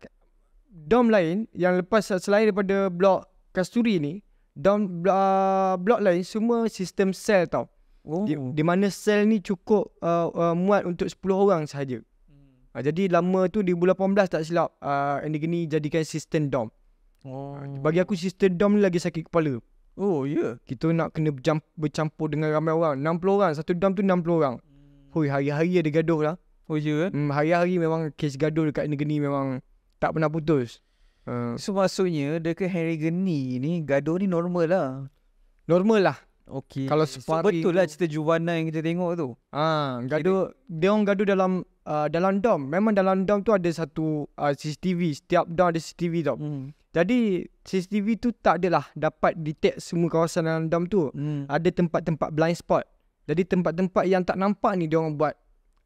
dom lain yang lepas selain daripada blok kasturi ni, dom uh, ah, blok lain semua sistem sel tau. Oh. Di, di mana sel ni cukup uh, uh, muat untuk sepuluh orang sahaja. Uh, jadi lama tu di bulan 18 tak silap uh, ah, Andy Gini jadikan sistem dom. Ha, oh. Bagi aku sistem dom ni lagi sakit kepala. Oh ya. Yeah. Kita nak kena bercampur dengan ramai orang. 60 orang. Satu dom tu 60 orang. Hmm. Hui hari-hari ada gaduh lah. Oh ya. Yeah. Hmm, hari-hari memang kes gaduh dekat Andy Gini memang tak pernah putus. Uh. So maksudnya dekat Harry Gini ni gaduh ni normal lah. Normal lah. Okey. Kalau separi so, betul lah tu. lah cerita Juwana yang kita tengok tu. Ha, ah, gaduh. Dia orang gaduh dalam uh, dalam dom. Memang dalam dom tu ada satu uh, ah, CCTV. Setiap dom ada CCTV tau. Hmm. Jadi CCTV tu tak adalah dapat detect semua kawasan dalam dom tu. Hmm. Ada tempat-tempat blind spot. Jadi tempat-tempat yang tak nampak ni dia orang buat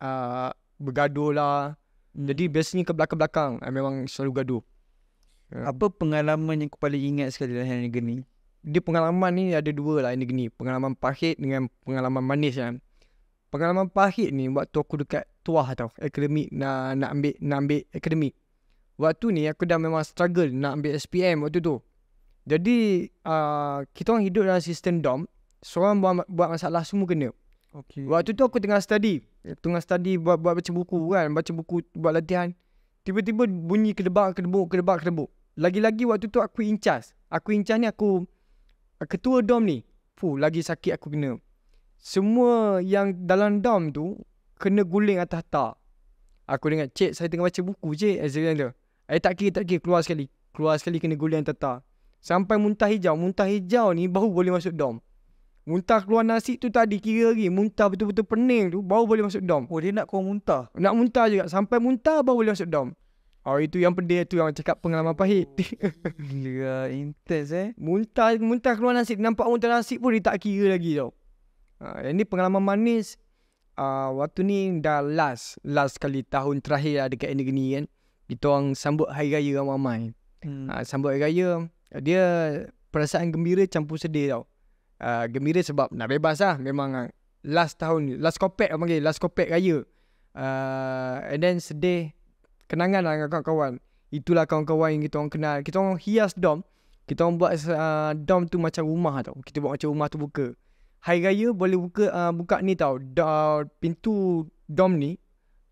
uh, bergaduh lah. Hmm. Jadi biasanya ke belakang-belakang memang selalu gaduh. Apa pengalaman yang kau paling ingat sekali dalam negeri ni? dia pengalaman ni ada dua lah ini gini. Pengalaman pahit dengan pengalaman manis kan. Pengalaman pahit ni waktu aku dekat tuah tau. Akademik nak, nak ambil nak ambil akademik. Waktu ni aku dah memang struggle nak ambil SPM waktu tu. Jadi uh, kita orang hidup dalam sistem dom. Seorang buat, buat masalah semua kena. Okay. Waktu tu aku tengah study. Tengah study buat, buat baca buku kan. Baca buku buat latihan. Tiba-tiba bunyi kedebak, kedebuk, kedebak, kedebuk. Lagi-lagi waktu tu aku incas. Aku incas ni aku Ah, ketua dom ni Fuh lagi sakit aku kena Semua yang dalam dom tu Kena guling atas tak Aku dengar cik saya tengah baca buku cik Azrael tu Eh tak kira tak kira keluar sekali Keluar sekali kena guling atas tak Sampai muntah hijau Muntah hijau ni baru boleh masuk dom Muntah keluar nasi tu tadi kira lagi Muntah betul-betul pening tu Baru boleh masuk dom Oh dia nak kau muntah Nak muntah juga Sampai muntah baru boleh masuk dom Oh itu yang pedih tu yang cakap pengalaman pahit. Oh, gila yeah, intense eh. Muntah muntah keluar nasi nampak muntah nasi pun dia tak kira lagi tau. Ha uh, ni pengalaman manis uh, waktu ni dah last last kali tahun terakhir ada lah dekat negeri ni kan. Kita orang sambut hari raya ramai-ramai. Hmm. Uh, sambut hari raya dia perasaan gembira campur sedih tau. Uh, gembira sebab nak bebas lah memang last tahun last kopek apa panggil last kopek raya. Uh, and then sedih kenangan lah dengan kawan-kawan. Itulah kawan-kawan yang kita orang kenal. Kita orang hias dom. Kita orang buat uh, dom tu macam rumah tau. Kita buat macam rumah tu buka. Hari raya boleh buka uh, buka ni tau. Da, pintu dom ni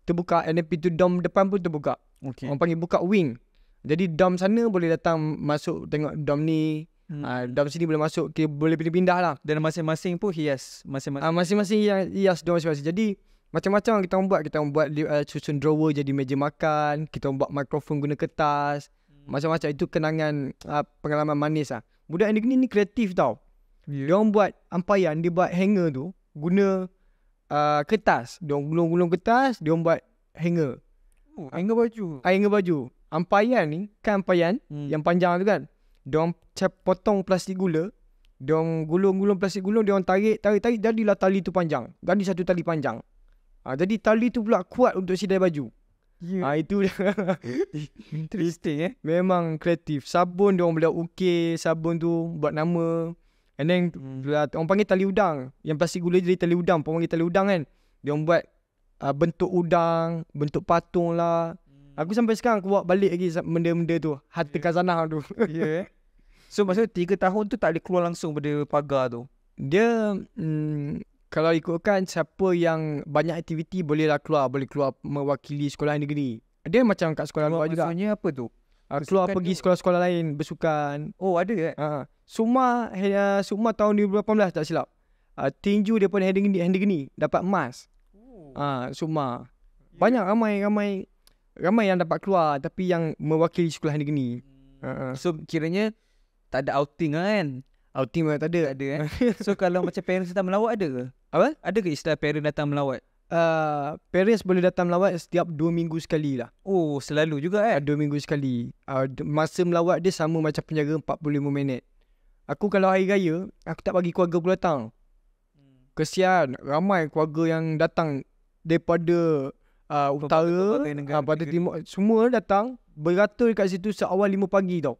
terbuka and then pintu dom depan pun terbuka. Okay. Orang panggil buka wing. Jadi dom sana boleh datang masuk tengok dom ni. Hmm. Uh, dom sini boleh masuk. Kita boleh pindah-pindah lah. Dan masing-masing pun hias. Masing-masing, uh, masing-masing hias dom masing-masing. Jadi... Macam-macam kita buat Kita buat uh, susun drawer jadi meja makan Kita buat mikrofon guna kertas hmm. Macam-macam itu kenangan uh, pengalaman manis lah Budak yang ni kreatif tau yeah. Dia buat ampayan Dia buat hanger tu Guna uh, kertas Dia gulung-gulung kertas Dia buat hanger oh, Hanger baju ah, Hanger baju Ampayan ni Kan ampayan hmm. Yang panjang tu kan Dia potong plastik gula Dia gulung-gulung plastik gulung Dia tarik-tarik-tarik Jadilah tali tu panjang Jadi satu tali panjang Ha, jadi tali tu pula kuat untuk sidai baju. Yeah. Ya. Ha, itu [LAUGHS] interesting eh. Memang kreatif. Sabun dia orang boleh ukir, sabun tu buat nama. And then hmm. Lah, orang panggil tali udang. Yang plastik gula jadi tali udang. Orang panggil tali udang kan. Dia orang buat uh, bentuk udang, bentuk patung lah. Hmm. Aku sampai sekarang aku buat balik lagi benda-benda tu. Harta yeah. kazanah tu. [LAUGHS] yeah. Ya, so maksudnya tiga tahun tu tak boleh keluar langsung pada pagar tu? Dia... Hmm, kalau ikutkan siapa yang banyak aktiviti bolehlah keluar boleh keluar mewakili sekolah negeri ada macam kat sekolah luar juga maksudnya apa tu ha, keluar pergi sekolah-sekolah lain bersukan oh ada eh ha, semua ha, semua tahun 2018 tak silap ha, tinju dia pun handling handling ni dapat emas oh. ah ha, semua banyak ramai ramai ramai yang dapat keluar tapi yang mewakili sekolah negeri ni hmm. ha, ha. so kiranya tak ada outing lah kan Outing memang tak ada Tak ada eh [LAUGHS] So kalau macam parents datang melawat ada ke? Apa? Ada ke istilah parents datang melawat? Uh, parents boleh datang melawat setiap 2 minggu sekali lah Oh selalu juga eh 2 ah, minggu sekali uh, Masa melawat dia sama macam penjara 45 minit Aku kalau hari raya Aku tak bagi keluarga aku datang hmm. Kesian Ramai keluarga yang datang Daripada uh, utara uh, Pada timur Semua datang Beratur dekat situ seawal 5 pagi tau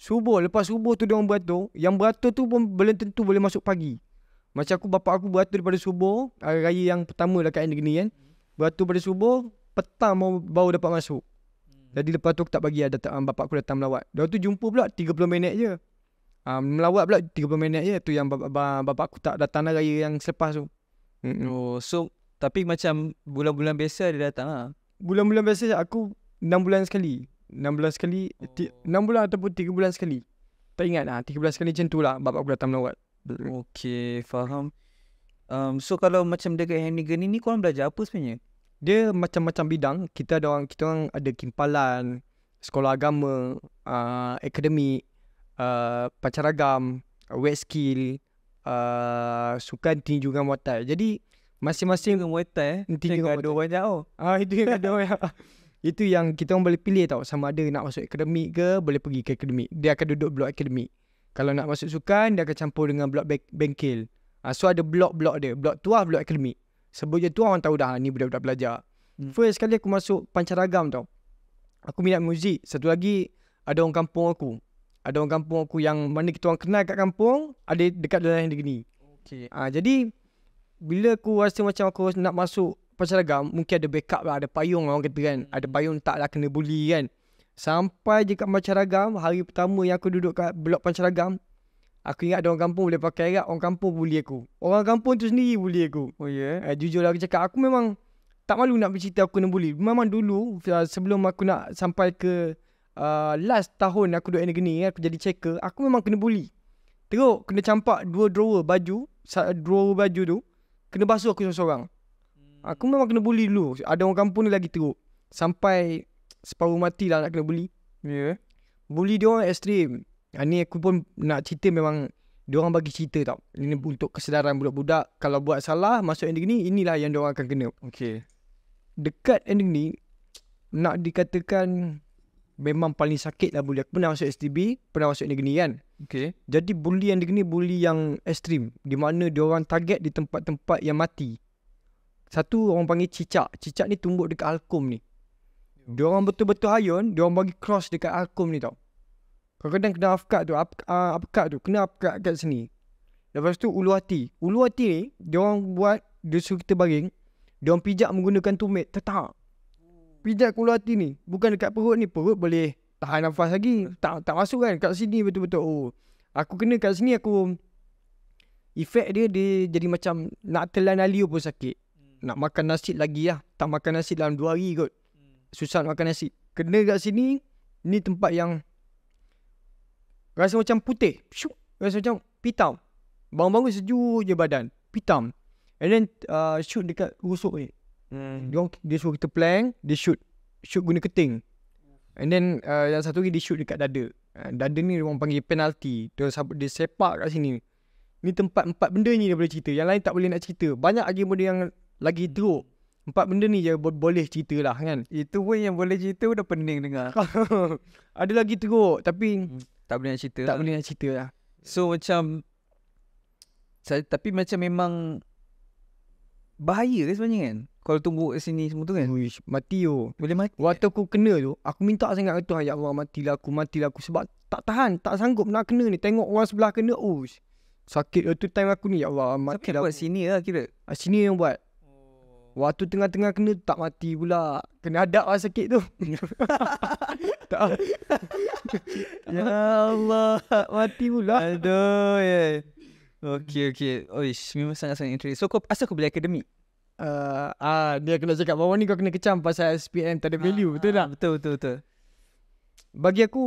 Subuh lepas subuh tu dia orang beratur, yang beratur tu pun belum tentu boleh masuk pagi. Macam aku bapak aku beratur daripada subuh, hari raya yang pertama dekat lah negeri ni kan. Beratur pada subuh, petang mau baru dapat masuk. Hmm. Jadi lepas tu aku tak bagi ada ah, bapak aku datang melawat. Dia tu jumpa pula 30 minit je. Ha, melawat pula 30 minit je tu yang bapak aku tak datang hari lah raya yang selepas tu. Oh, so tapi macam bulan-bulan biasa dia datang lah. Bulan-bulan biasa aku 6 bulan sekali. 16 kali oh. 6 bulan ataupun 3 bulan sekali Tak ingat lah 13 kali macam tu lah Bapak aku datang melawat Okay faham um, So kalau macam dekat Hennigan ni Korang belajar apa sebenarnya? Dia macam-macam bidang Kita ada orang Kita orang ada kimpalan Sekolah agama uh, Akademik uh, Pacaragam Wet skill uh, Sukan tinju dengan muatai Jadi Masing-masing dengan muatai eh? Tinju dengan muatai Ada banyak oh. Ah, itu yang ada banyak [LAUGHS] Itu yang kita orang boleh pilih tau sama ada nak masuk akademik ke boleh pergi ke akademik. Dia akan duduk blok akademik. Kalau nak masuk sukan dia akan campur dengan blok bengkel. Ha, so ada blok-blok dia, blok tua, lah blok akademik. Sebut je tuah orang tahu dah ah, ni budak-budak belajar. Hmm. First sekali aku masuk pancaragam tau. Aku minat muzik. Satu lagi ada orang kampung aku. Ada orang kampung aku yang mana kita orang kenal kat kampung, ada dekat dalam negeri ni. Okay. Ha, ah, jadi bila aku rasa macam aku nak masuk pasal agam mungkin ada backup lah ada payung lah orang kata kan ada hmm. payung tak taklah kena buli kan sampai je kat pancaragam hari pertama yang aku duduk kat blok pancaragam aku ingat ada orang kampung boleh pakai rak orang kampung buli aku orang kampung tu sendiri buli aku oh ya yeah. eh, jujur lah aku cakap aku memang tak malu nak bercerita aku kena buli memang dulu sebelum aku nak sampai ke uh, last tahun aku duduk negeri ni eh, aku jadi checker aku memang kena buli teruk kena campak dua drawer baju drawer baju tu kena basuh aku seorang-seorang Ah, aku memang kena bully dulu Ada orang kampung ni lagi teruk Sampai Separuh mati lah nak kena bully Ya yeah. Bully dia orang ekstrim ha, Ni aku pun nak cerita memang dia orang bagi cerita tau. Ini untuk kesedaran budak-budak. Kalau buat salah masuk ending ni, inilah yang dia orang akan kena. Okay. Dekat ending ni, nak dikatakan memang paling sakit lah bully. Aku pernah masuk STB, pernah masuk ending ni kan. Okay. Jadi bully ending ni bully yang ekstrim. Di mana dia orang target di tempat-tempat yang mati. Satu orang panggil cicak. Cicak ni tumbuk dekat alkum ni. Dia orang betul-betul hayun, dia orang bagi cross dekat alkum ni tau. Kau kena kena afkat tu, ap, uh, tu, kena apkat kat sini. Lepas tu ulu hati. Ulu hati ni, dia orang buat, dia suruh kita baring. Dia orang pijak menggunakan tumit, tetap. Pijak ulu hati ni. Bukan dekat perut ni, perut boleh tahan nafas lagi. Tak tak masuk kan kat sini betul-betul. Oh, aku kena kat sini aku... Efek dia, dia jadi macam nak telan aliu pun sakit nak makan nasi lagi lah. Tak makan nasi dalam dua hari kot. Hmm. Susah makan nasi. Kena kat sini, ni tempat yang rasa macam putih. Syuk. Rasa macam pitam. Bangun-bangun sejuk je badan. Pitam. And then uh, shoot dekat rusuk ni. Hmm. Dia, dia suruh kita plank, dia shoot. Shoot guna keting. And then uh, yang satu lagi dia shoot dekat dada. Uh, dada ni orang panggil penalti. Dia, dia sepak kat sini. Ni tempat empat benda ni dia boleh cerita. Yang lain tak boleh nak cerita. Banyak lagi benda yang lagi teruk. Empat benda ni je boleh cerita lah kan. Itu pun yang boleh cerita dah pening dengar. [LAUGHS] ada lagi teruk tapi hmm, tak boleh nak cerita. Tak lah. boleh nak cerita lah. So macam saya, tapi macam memang bahaya sebenarnya kan? Kalau tunggu kat sini semua tu kan? Wish, mati tu. Oh. Boleh mati? Waktu eh? aku kena tu, aku minta sangat kata Tuhan, Ya Allah, matilah aku, matilah aku. Sebab tak tahan, tak sanggup nak kena ni. Tengok orang sebelah kena, oh, sakit tu time aku ni, Ya Allah, matilah aku. Siapa buat sini lah kira? Ah, sini yang buat. Waktu tengah-tengah kena tak mati pula. Kena hadap lah sakit tu. [LAUGHS] tak. [LAUGHS] ya Allah. Mati pula. Aduh. Yeah. Okay, okay. Oish, memang sangat-sangat interesting. So, kau, asal kau beli akademik? Uh, ah, dia kena cakap bawah ni kau kena kecam pasal SPM tak ada ah, value. Uh, betul tak? Betul, betul, betul. Bagi aku,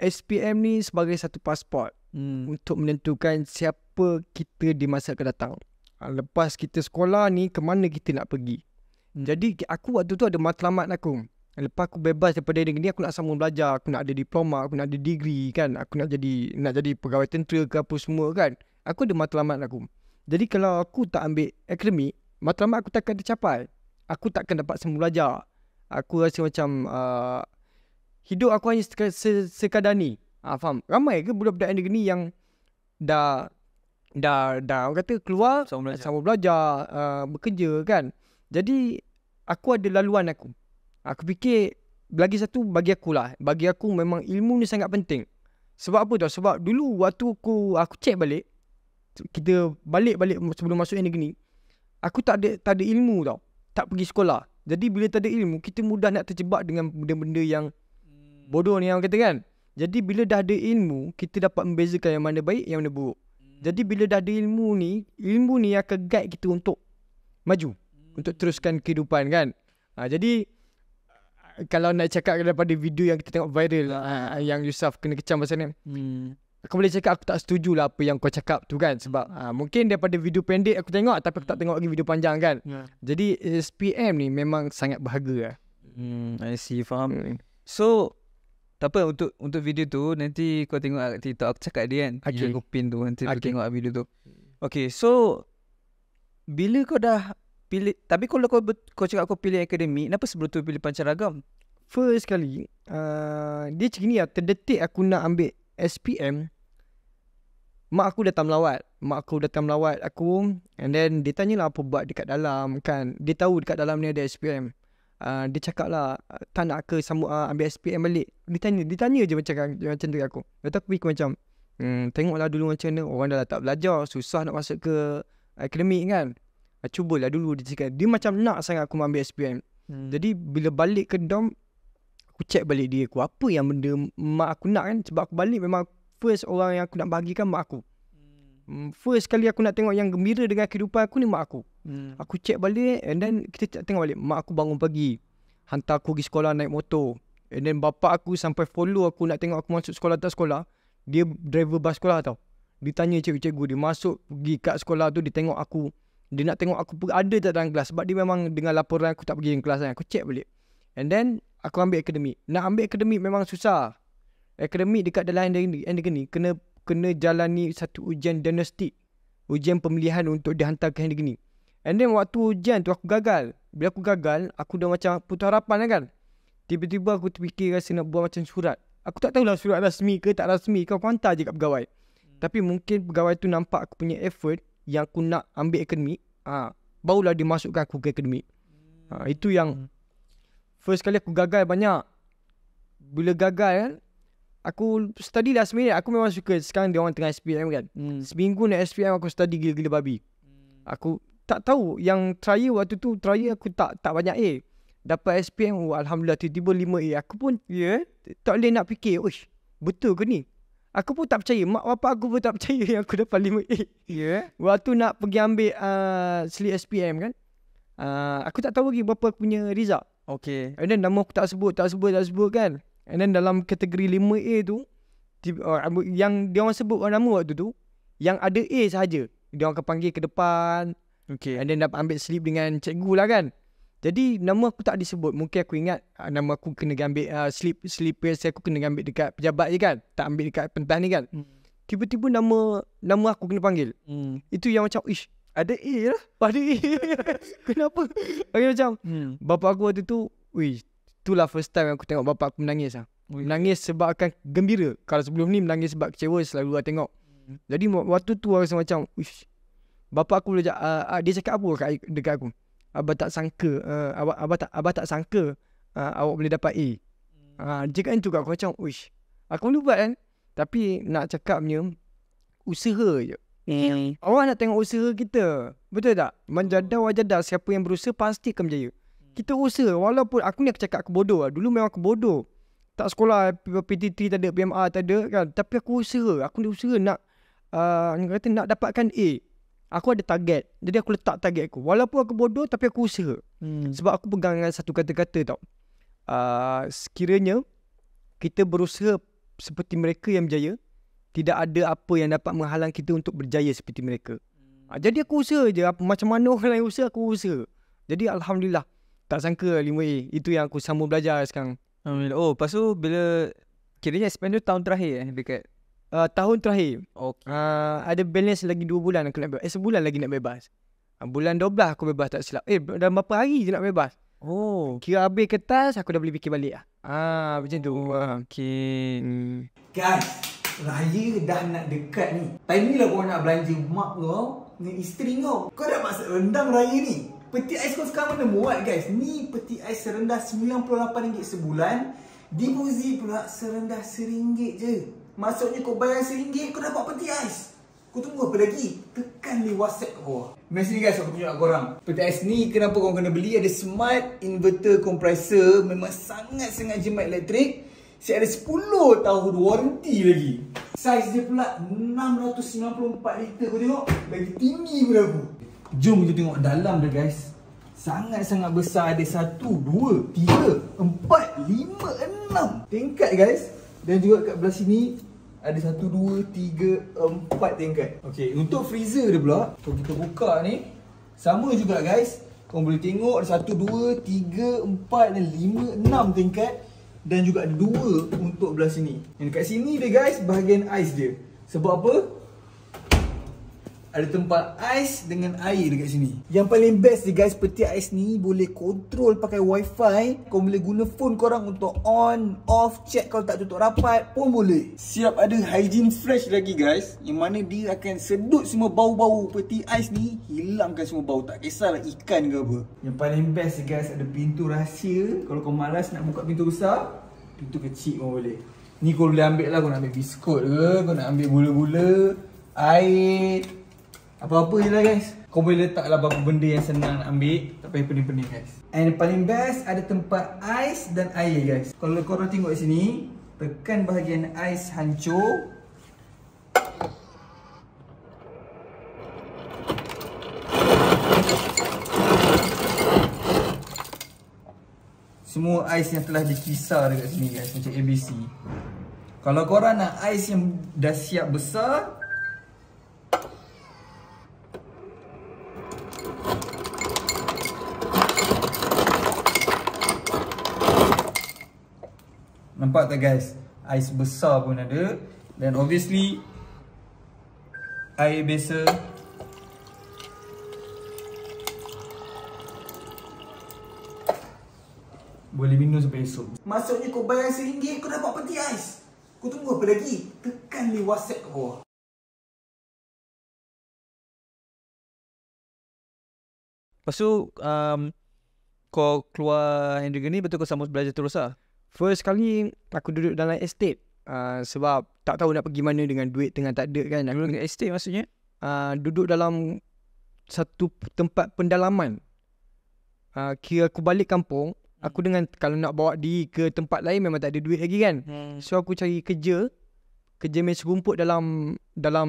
SPM ni sebagai satu pasport hmm. untuk menentukan siapa kita di masa akan datang. Ah, lepas kita sekolah ni ke mana kita nak pergi. Hmm. Jadi aku waktu tu ada matlamat aku. Lepas aku bebas daripada ini aku nak sambung belajar, aku nak ada diploma, aku nak ada degree kan. Aku nak jadi nak jadi pegawai tentera ke apa semua kan. Aku ada matlamat aku. Jadi kalau aku tak ambil akademik, matlamat aku takkan tercapai. Aku takkan dapat sambung belajar. Aku rasa macam uh, hidup aku hanya sekadar ni. Ah, faham? Ramai ke budak-budak negeri ni yang dah dah dah orang kata keluar sama belajar, sama belajar uh, bekerja kan jadi aku ada laluan aku aku fikir lagi satu bagi aku lah bagi aku memang ilmu ni sangat penting sebab apa tu? sebab dulu waktu aku aku check balik kita balik-balik sebelum masuk yang ni aku tak ada tak ada ilmu tau tak pergi sekolah jadi bila tak ada ilmu kita mudah nak terjebak dengan benda-benda yang hmm. bodoh ni yang kata kan jadi bila dah ada ilmu kita dapat membezakan yang mana baik yang mana buruk jadi bila dah ada ilmu ni, ilmu ni akan guide kita untuk maju, hmm. untuk teruskan kehidupan kan. Ha, jadi kalau nak cakap daripada video yang kita tengok viral hmm. ha, ha, yang Yusuf kena kecam pasal ni. Hmm. Aku boleh cakap aku tak setuju lah apa yang kau cakap tu kan sebab hmm. ha, mungkin daripada video pendek aku tengok tapi aku tak tengok lagi video panjang kan. Yeah. Jadi eh, SPM ni memang sangat berharga. Lah. Hmm, I see, faham. So, tak apa untuk untuk video tu nanti kau tengok TikTok aku cakap dia kan. Okay. Aku pin tu nanti okay. tengok video tu. Hmm. Okay so bila kau dah pilih tapi kalau kau kau cakap kau pilih akademik kenapa sebelum tu pilih pancaragam? First kali uh, dia cakap ni lah, terdetik aku nak ambil SPM mak aku datang melawat. Mak aku datang melawat aku and then dia tanyalah apa buat dekat dalam kan. Dia tahu dekat dalam ni ada SPM. Ah, dia cakap lah tak nak ke sama uh, ambil SPM balik. Dia tanya, dia tanya je macam macam tu aku. kata aku fikir macam hmm, tengoklah dulu macam mana orang dah lah tak belajar, susah nak masuk ke akademik kan. Uh, cubalah dulu dia cakap. Dia macam nak sangat aku ambil SPM. Hmm. Jadi bila balik ke dom aku check balik dia aku apa yang benda mak aku nak kan sebab aku balik memang first orang yang aku nak bagikan mak aku. Mm, first kali aku nak tengok yang gembira dengan kehidupan aku ni mak aku. Hmm. Aku check balik and then kita tengok balik mak aku bangun pagi hantar aku pergi sekolah naik motor. And then bapa aku sampai follow aku nak tengok aku masuk sekolah atas sekolah. Dia driver bas sekolah tau. Dia tanya cikgu-cikgu dia masuk pergi kat sekolah tu dia tengok aku. Dia nak tengok aku ada tak dalam kelas sebab dia memang dengan laporan aku tak pergi dalam kelas kan, Aku check balik. And then aku ambil akademik. Nak ambil akademik memang susah. Akademik dekat dalam yang ni kena kena jalani satu ujian diagnostik. Ujian pemilihan untuk dihantar ke negeri ni. And then waktu ujian tu aku gagal. Bila aku gagal, aku dah macam putus harapan lah kan. Tiba-tiba aku terfikir rasa nak buat macam surat. Aku tak tahu lah surat rasmi ke tak rasmi. Kau aku hantar je kat pegawai. Hmm. Tapi mungkin pegawai tu nampak aku punya effort yang aku nak ambil akademik. Ha, barulah dia masukkan aku ke akademik. Ha, itu yang hmm. first kali aku gagal banyak. Bila gagal kan, Aku study last minute Aku memang suka Sekarang dia orang tengah SPM kan hmm. Seminggu nak SPM Aku study gila-gila babi hmm. Aku tak tahu Yang try waktu tu try aku tak tak banyak A Dapat SPM oh, Alhamdulillah Tiba-tiba 5 A Aku pun yeah. Tak boleh nak fikir Uish Betul ke ni Aku pun tak percaya Mak bapak aku pun tak percaya [LAUGHS] Yang aku dapat 5 A yeah. Waktu nak pergi ambil uh, Selit SPM kan uh, Aku tak tahu lagi Berapa aku punya result Okay And then nama aku tak sebut Tak sebut tak sebut kan And then dalam kategori 5A tu uh, Yang dia orang sebut orang nama waktu tu Yang ada A saja, Dia orang akan panggil ke depan okay. And then dapat ambil sleep dengan cikgu lah kan Jadi nama aku tak disebut Mungkin aku ingat uh, Nama aku kena ambil uh, sleep Sleep saya aku kena ambil dekat pejabat je kan Tak ambil dekat pentas ni kan hmm. Tiba-tiba nama Nama aku kena panggil hmm. Itu yang macam Ish ada A lah [LAUGHS] Ada A [LAUGHS] Kenapa Okay macam hmm. Bapak aku waktu tu Wih Itulah first time aku tengok bapak aku menangis lah. Okay. Menangis sebab akan gembira. Kalau sebelum ni menangis sebab kecewa selalu lah tengok. Hmm. Jadi waktu tu aku rasa macam, Uish. Bapak aku boleh, uh, uh, dia cakap apa kat, dekat aku? Abah tak sangka, uh, abah, abah, tak, abah tak sangka uh, awak boleh dapat A. Hmm. Uh, dia kan juga aku macam, Uish. Aku boleh buat kan? Tapi nak cakapnya, usaha je. Hmm. Orang nak tengok usaha kita. Betul tak? Menjadah wajadah siapa yang berusaha pasti akan berjaya kita usaha walaupun aku ni aku cakap aku bodoh lah. Dulu memang aku bodoh. Tak sekolah PT3 tak ada, PMR tak ada kan. Tapi aku usaha. Aku ni usaha nak uh, kata nak dapatkan A. Aku ada target. Jadi aku letak target aku. Walaupun aku bodoh tapi aku usaha. Hmm. Sebab aku pegang dengan satu kata-kata tau. Uh, sekiranya kita berusaha seperti mereka yang berjaya. Tidak ada apa yang dapat menghalang kita untuk berjaya seperti mereka. Hmm. Ah, jadi aku usaha je. Macam mana orang lain usaha aku usaha. Jadi Alhamdulillah tak sangka 5A lah Itu yang aku sambung belajar sekarang Alhamdulillah Oh lepas tu bila Kiranya spend tu tahun terakhir eh Dekat uh, Tahun terakhir Okay uh, ah, Ada balance lagi dua bulan aku nak bebas Eh sebulan lagi nak bebas uh, Bulan 12 aku bebas tak silap Eh dalam berapa hari je nak bebas Oh Kira habis kertas aku dah boleh fikir balik lah Ah, macam tu oh, Okay Guys Raya dah nak dekat ni Time ni lah korang nak belanja mak kau Dengan isteri kau Kau dah masak rendang raya ni Peti ais kau sekarang mana muat guys? Ni peti ais serendah RM98 sebulan Di Muzi pula serendah RM1 je Maksudnya kau bayar RM1 kau dapat peti ais Kau tunggu apa lagi? Tekan ni whatsapp kau Mas ni guys aku tunjuk korang Peti ais ni kenapa kau kena beli Ada smart inverter compressor Memang sangat-sangat jimat elektrik Siap ada 10 tahun warranty lagi Saiz dia pula 694 liter kau tengok bagi tinggi pun aku Jom kita tengok dalam dia guys Sangat-sangat besar ada satu, dua, tiga, empat, lima, enam Tingkat guys Dan juga kat belah sini Ada satu, dua, tiga, empat, tingkat Okay untuk freezer dia pula Kalau kita buka ni Sama juga guys Korang boleh tengok ada satu, dua, tiga, empat dan lima, enam tingkat Dan juga dua untuk belah sini Yang kat sini dia guys bahagian ais dia Sebab apa? ada tempat ais dengan air dekat sini. Yang paling best ni guys, peti ais ni boleh kontrol pakai wifi. Kau boleh guna phone korang untuk on, off, check kalau tak tutup rapat pun boleh. Siap ada hygiene fresh lagi guys. Yang mana dia akan sedut semua bau-bau peti ais ni. Hilangkan semua bau. Tak kisahlah ikan ke apa. Yang paling best ni guys, ada pintu rahsia. Kalau kau malas nak buka pintu besar, pintu kecil pun boleh. Ni kau boleh ambil lah. Kau nak ambil biskut ke, kau nak ambil gula-gula, air. Apa-apa je lah guys Kau boleh letak lah apa benda yang senang nak ambil Tak payah pening-pening guys And paling best ada tempat ais dan air guys Kalau korang tengok sini Tekan bahagian ais hancur Semua ais yang telah dikisar dekat sini guys Macam ABC Kalau korang nak ais yang dah siap besar Nampak tak guys? Ais besar pun ada Dan obviously Air biasa Boleh minum sampai esok Maksudnya kau bayar RM1 kau dapat peti ais Kau tunggu apa lagi? Tekan di whatsapp kau Lepas tu um, Kau keluar handgun ni betul kau sambung belajar terus lah First kali aku duduk dalam estate uh, sebab tak tahu nak pergi mana dengan duit tengah tak ada kan. Aku dalam estate maksudnya uh, duduk dalam satu tempat pendalaman. Uh, kira aku balik kampung, hmm. aku dengan kalau nak bawa di ke tempat lain memang tak ada duit lagi kan. Hmm. So aku cari kerja, kerja main serumput dalam dalam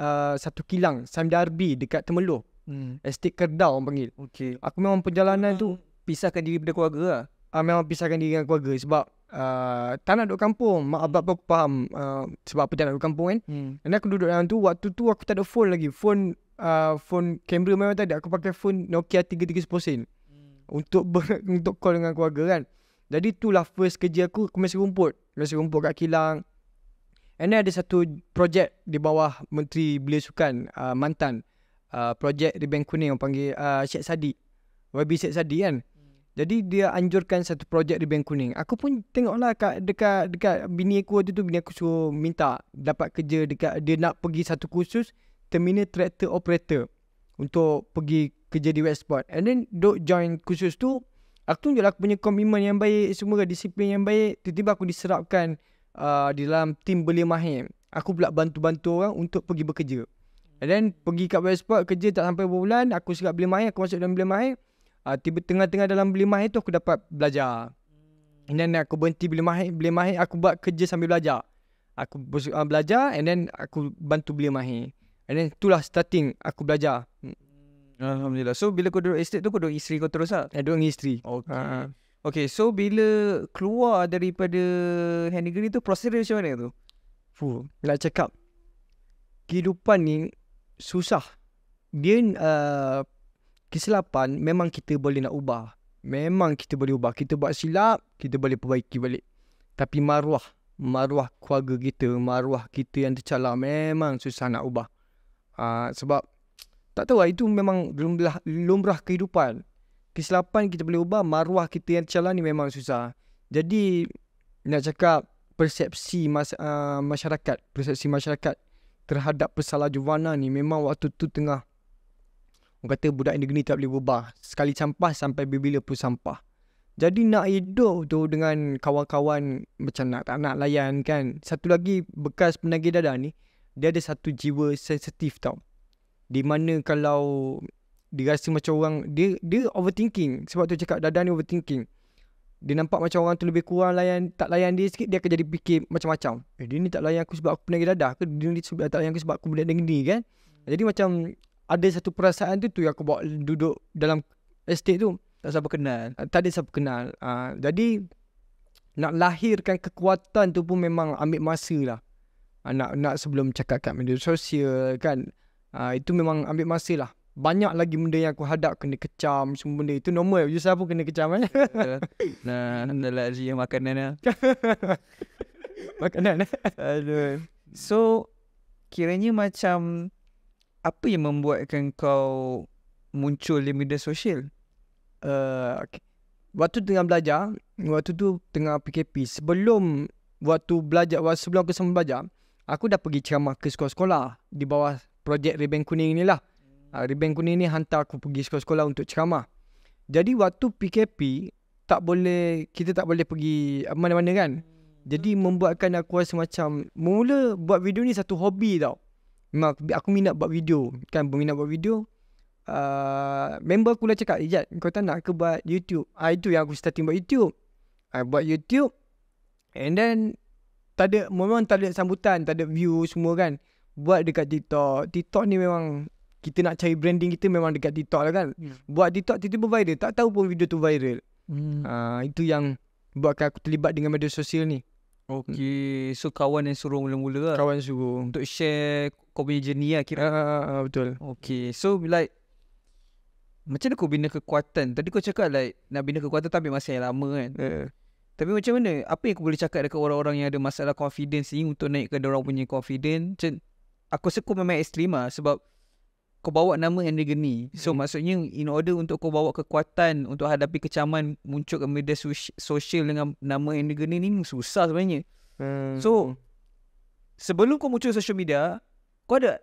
uh, satu kilang, Sam Darby dekat Temeloh. Hmm. Estate Kerdau orang panggil. Okay. Aku memang perjalanan tu hmm. pisahkan diri daripada keluarga lah uh, memang pisahkan diri dengan keluarga sebab uh, tak nak duduk kampung. Mak abang pun aku faham uh, sebab apa tak nak duduk kampung kan. Hmm. Dan aku duduk dalam tu, waktu tu aku tak ada phone lagi. Phone, uh, phone kamera memang tak ada. Aku pakai phone Nokia 3310 sen. Hmm. Untuk ber, [LAUGHS] untuk call dengan keluarga kan. Jadi tu lah first kerja aku, aku masih rumput. Masih rumput kat kilang. And then ada satu projek di bawah Menteri Belia Sukan, uh, Mantan. Uh, projek Bank Kuning, orang panggil uh, Syed Sadiq. YB Syed Sadiq kan. Jadi dia anjurkan satu projek di Bank Kuning. Aku pun tengoklah kat dekat dekat bini aku waktu tu bini aku suruh minta dapat kerja dekat dia nak pergi satu kursus terminal tractor operator untuk pergi kerja di Westport. And then dok join kursus tu aku tunjuklah aku punya komitmen yang baik, semua disiplin yang baik, tiba-tiba aku diserapkan uh, di dalam tim beli mahir. Aku pula bantu-bantu orang untuk pergi bekerja. And then pergi kat Westport kerja tak sampai berbulan, aku serap beli mahir, aku masuk dalam beli mahir uh, tiba tengah-tengah dalam beli mahir tu aku dapat belajar. And then aku berhenti beli mahir, beli mahir aku buat kerja sambil belajar. Aku uh, belajar and then aku bantu beli mahir. And then itulah starting aku belajar. Hmm. Alhamdulillah. So bila kau duduk estate tu kau duduk isteri kau terus lah? Ya duduk dengan isteri. Okay. Uh. Ah, okay so bila keluar daripada Hanigiri tu proses dia macam mana tu? Fuh, nak cakap kehidupan ni susah. Dia uh, kesilapan memang kita boleh nak ubah. Memang kita boleh ubah. Kita buat silap, kita boleh perbaiki balik. Tapi maruah, maruah keluarga kita, maruah kita yang tercalar memang susah nak ubah. Uh, sebab tak tahu lah, itu memang lumrah, lumrah kehidupan. Kesilapan kita boleh ubah, maruah kita yang tercalar ni memang susah. Jadi nak cakap persepsi mas, uh, masyarakat, persepsi masyarakat terhadap pesalah Giovanna ni memang waktu tu tengah Orang kata budak negeri tak boleh berubah. Sekali sampah sampai bila-bila pun sampah. Jadi nak hidup tu dengan kawan-kawan macam nak tak nak layan kan. Satu lagi bekas penagih dadah ni, dia ada satu jiwa sensitif tau. Di mana kalau dia rasa macam orang, dia dia overthinking. Sebab tu cakap dadah ni overthinking. Dia nampak macam orang tu lebih kurang layan, tak layan dia sikit, dia akan jadi fikir macam-macam. Eh, dia ni tak layan aku sebab aku penagih dadah ke? Dia ni tak layan aku sebab aku budak negeri kan? Jadi macam ada satu perasaan tu tu yang aku bawa duduk dalam estate tu tak siapa kenal ah, tak ada siapa kenal uh, jadi nak lahirkan kekuatan tu pun memang ambil masa lah uh, nak, nak sebelum cakap kat media sosial kan uh, itu memang ambil masa lah banyak lagi benda yang aku hadap kena kecam semua benda itu normal you saya pun kena kecam eh nah nak lah makan makanan Makan lah. [LAUGHS] makanan eh? aduh so kiranya macam apa yang membuatkan kau muncul di media sosial? Uh, okay. Waktu tengah belajar, waktu tu tengah PKP. Sebelum waktu belajar, waktu sebelum aku sempat belajar, aku dah pergi ceramah ke sekolah-sekolah di bawah projek Reben Kuning ni lah. Uh, ah, Reben Kuning ni hantar aku pergi sekolah-sekolah untuk ceramah. Jadi waktu PKP, tak boleh kita tak boleh pergi mana-mana kan. Jadi hmm. membuatkan aku rasa macam mula buat video ni satu hobi tau. Memang aku minat buat video Kan berminat buat video uh, Member aku dah cakap Ijat kau tak nak ke buat YouTube ah, Itu yang aku starting buat YouTube I ah, buat YouTube And then Tak ada Memang tak ada sambutan Tak ada view semua kan Buat dekat TikTok TikTok ni memang Kita nak cari branding kita Memang dekat TikTok lah kan hmm. Buat TikTok tiba-tiba viral Tak tahu pun video tu viral hmm. uh, Itu yang Buatkan aku terlibat dengan media sosial ni Hmm. Okey, hmm. so kawan yang suruh mula-mula lah Kawan suruh Untuk share kau punya journey lah kira uh, Betul Okey, so like Macam mana kau bina kekuatan? Tadi kau cakap like Nak bina kekuatan tapi masa yang lama kan uh. Tapi macam mana? Apa yang kau boleh cakap dekat orang-orang yang ada masalah confidence ni Untuk naikkan orang punya confidence? Macam, aku rasa kau memang ekstrim lah Sebab kau bawa nama Andrew ni. So hmm. maksudnya in order untuk kau bawa kekuatan untuk hadapi kecaman muncul ke media sosial dengan nama Andrew ni susah sebenarnya. Hmm. So sebelum kau muncul social media, kau ada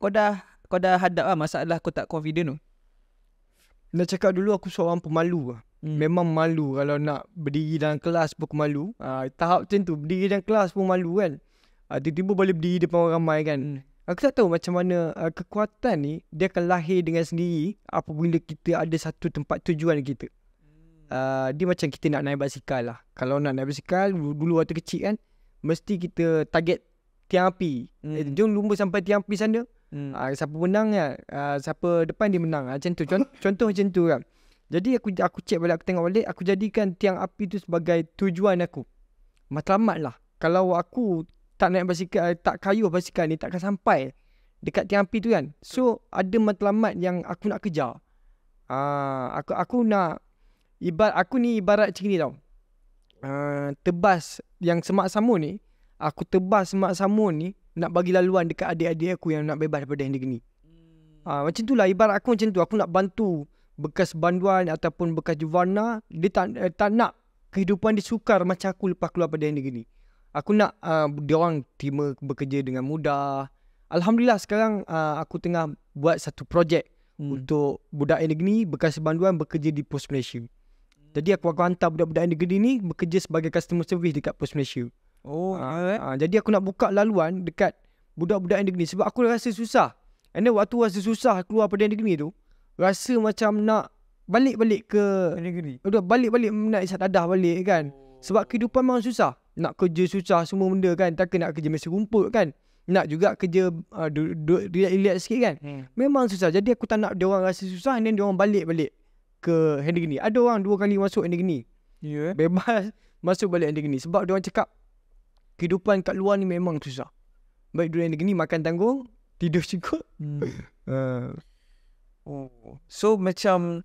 kau dah kau dah hadap lah masalah kau tak confident tu. Nak cakap dulu aku seorang pemalu lah. Hmm. Memang malu kalau nak berdiri dalam kelas pun aku malu. Ha, tahap macam tu, berdiri dalam kelas pun malu kan. Ha, tiba-tiba boleh berdiri depan orang ramai kan. Hmm. Aku tak tahu macam mana uh, kekuatan ni dia akan lahir dengan sendiri apabila kita ada satu tempat tujuan kita. Hmm. Uh, dia macam kita nak naik basikal lah. Kalau nak naik basikal dulu waktu kecil kan mesti kita target tiang api. Eh, hmm. Eh, jom lumba sampai tiang api sana. Hmm. Uh, siapa menang ya? Uh, siapa depan dia menang. Uh, macam tu. Contoh, [LAUGHS] contoh macam tu kan. Jadi aku aku check balik aku tengok balik aku jadikan tiang api tu sebagai tujuan aku. Matlamat lah. Kalau aku tak naik basikal, tak kayuh basikal ni takkan sampai dekat tiang api tu kan. So ada matlamat yang aku nak kejar. Ah, aku aku nak ibarat aku ni ibarat macam ni tau. Ah, tebas yang semak samun ni, aku tebas semak samun ni nak bagi laluan dekat adik-adik aku yang nak bebas daripada yang ni. Hmm. Ah, macam lah ibarat aku macam tu. Aku nak bantu bekas banduan ataupun bekas juvana dia tak, eh, tak nak kehidupan dia sukar macam aku lepas keluar daripada yang ni. Aku nak uh, dia orang terima bekerja dengan mudah. Alhamdulillah sekarang uh, aku tengah buat satu projek hmm. untuk budak negeri bekas banduan bekerja di Post Malaysia. Jadi aku akan hantar budak-budak negeri ni bekerja sebagai customer service dekat Post Malaysia. Oh, uh, ah, right. uh, ah, jadi aku nak buka laluan dekat budak-budak negeri sebab aku rasa susah. And waktu rasa susah keluar pada negeri tu, rasa macam nak balik-balik ke negeri. Aduh, balik-balik nak isat dadah balik kan. Oh. Sebab kehidupan memang susah nak kerja susah semua benda kan takkan nak kerja mesti rumput kan nak juga kerja ah, uh, relax sikit kan hmm. memang susah jadi aku tak nak dia orang rasa susah and then dia orang balik-balik ke handling ni ada orang dua kali masuk handling ni yeah. bebas [LAUGHS] masuk balik handling ni sebab dia orang cakap kehidupan kat luar ni memang susah baik dunia handling ni makan tanggung [LAUGHS] tidur cukup hmm. uh. [LAUGHS] oh. so macam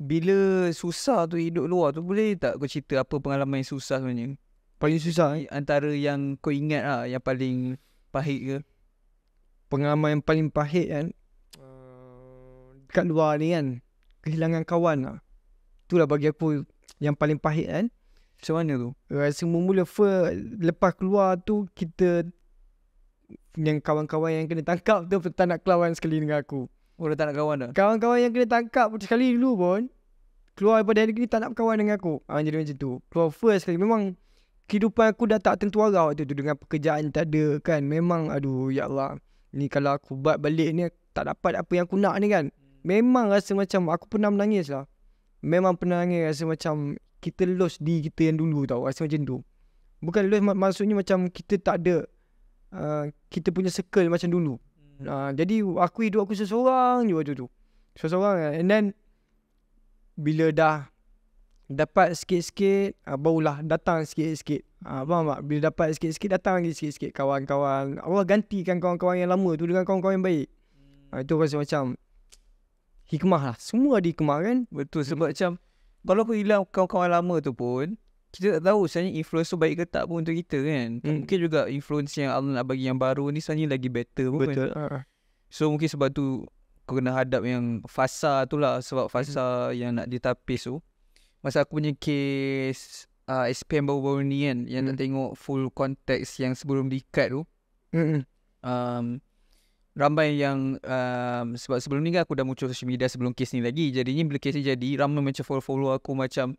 bila susah tu hidup luar tu boleh tak kau cerita apa pengalaman yang susah sebenarnya Paling susah Antara yang kau ingat lah Yang paling pahit ke Pengalaman yang paling pahit kan Dekat eh, luar ni kan Kehilangan kawan lah Itulah bagi aku Yang paling pahit kan Macam mana tu? Rasa mula-mula Lepas keluar tu Kita Yang kawan-kawan yang kena tangkap tu Tak nak kelawan sekali dengan aku Orang oh, tak nak kawan dah? Kawan-kawan yang kena tangkap Sekali dulu pun Keluar daripada negeri Tak nak kawan dengan aku ha, Jadi macam tu Keluar first sekali Memang kehidupan aku dah tak tentu arah waktu tu dengan pekerjaan tak ada kan. Memang aduh ya Allah. Ni kalau aku buat balik ni tak dapat apa yang aku nak ni kan. Memang rasa macam aku pernah menangis lah. Memang pernah nangis rasa macam kita lost di kita yang dulu tau. Rasa macam tu. Bukan lost mak- maksudnya macam kita tak ada uh, kita punya circle macam dulu. Uh, jadi aku hidup aku seseorang je waktu tu. Seseorang And then bila dah dapat sikit-sikit uh, barulah datang sikit-sikit uh, faham bila dapat sikit-sikit datang lagi sikit-sikit kawan-kawan Allah gantikan kawan-kawan yang lama tu dengan kawan-kawan yang baik uh, itu rasa macam hikmah lah semua di hikmah kan betul sebab hmm. macam kalau aku hilang kawan-kawan lama tu pun kita tak tahu sebenarnya influence tu baik ke tak pun untuk kita kan hmm. mungkin juga influence yang Allah nak bagi yang baru ni sebenarnya lagi better pun kan? betul kan? so mungkin sebab tu kau kena hadap yang fasa tu lah sebab hmm. fasa hmm. yang nak ditapis tu Masa aku punya case uh, ah, SPM baru-baru ni kan Yang mm. tak tengok full context yang sebelum dikat tu hmm. um, Ramai yang um, Sebab sebelum ni kan aku dah muncul social media sebelum case ni lagi Jadinya bila case ni jadi Ramai macam follow-follow aku macam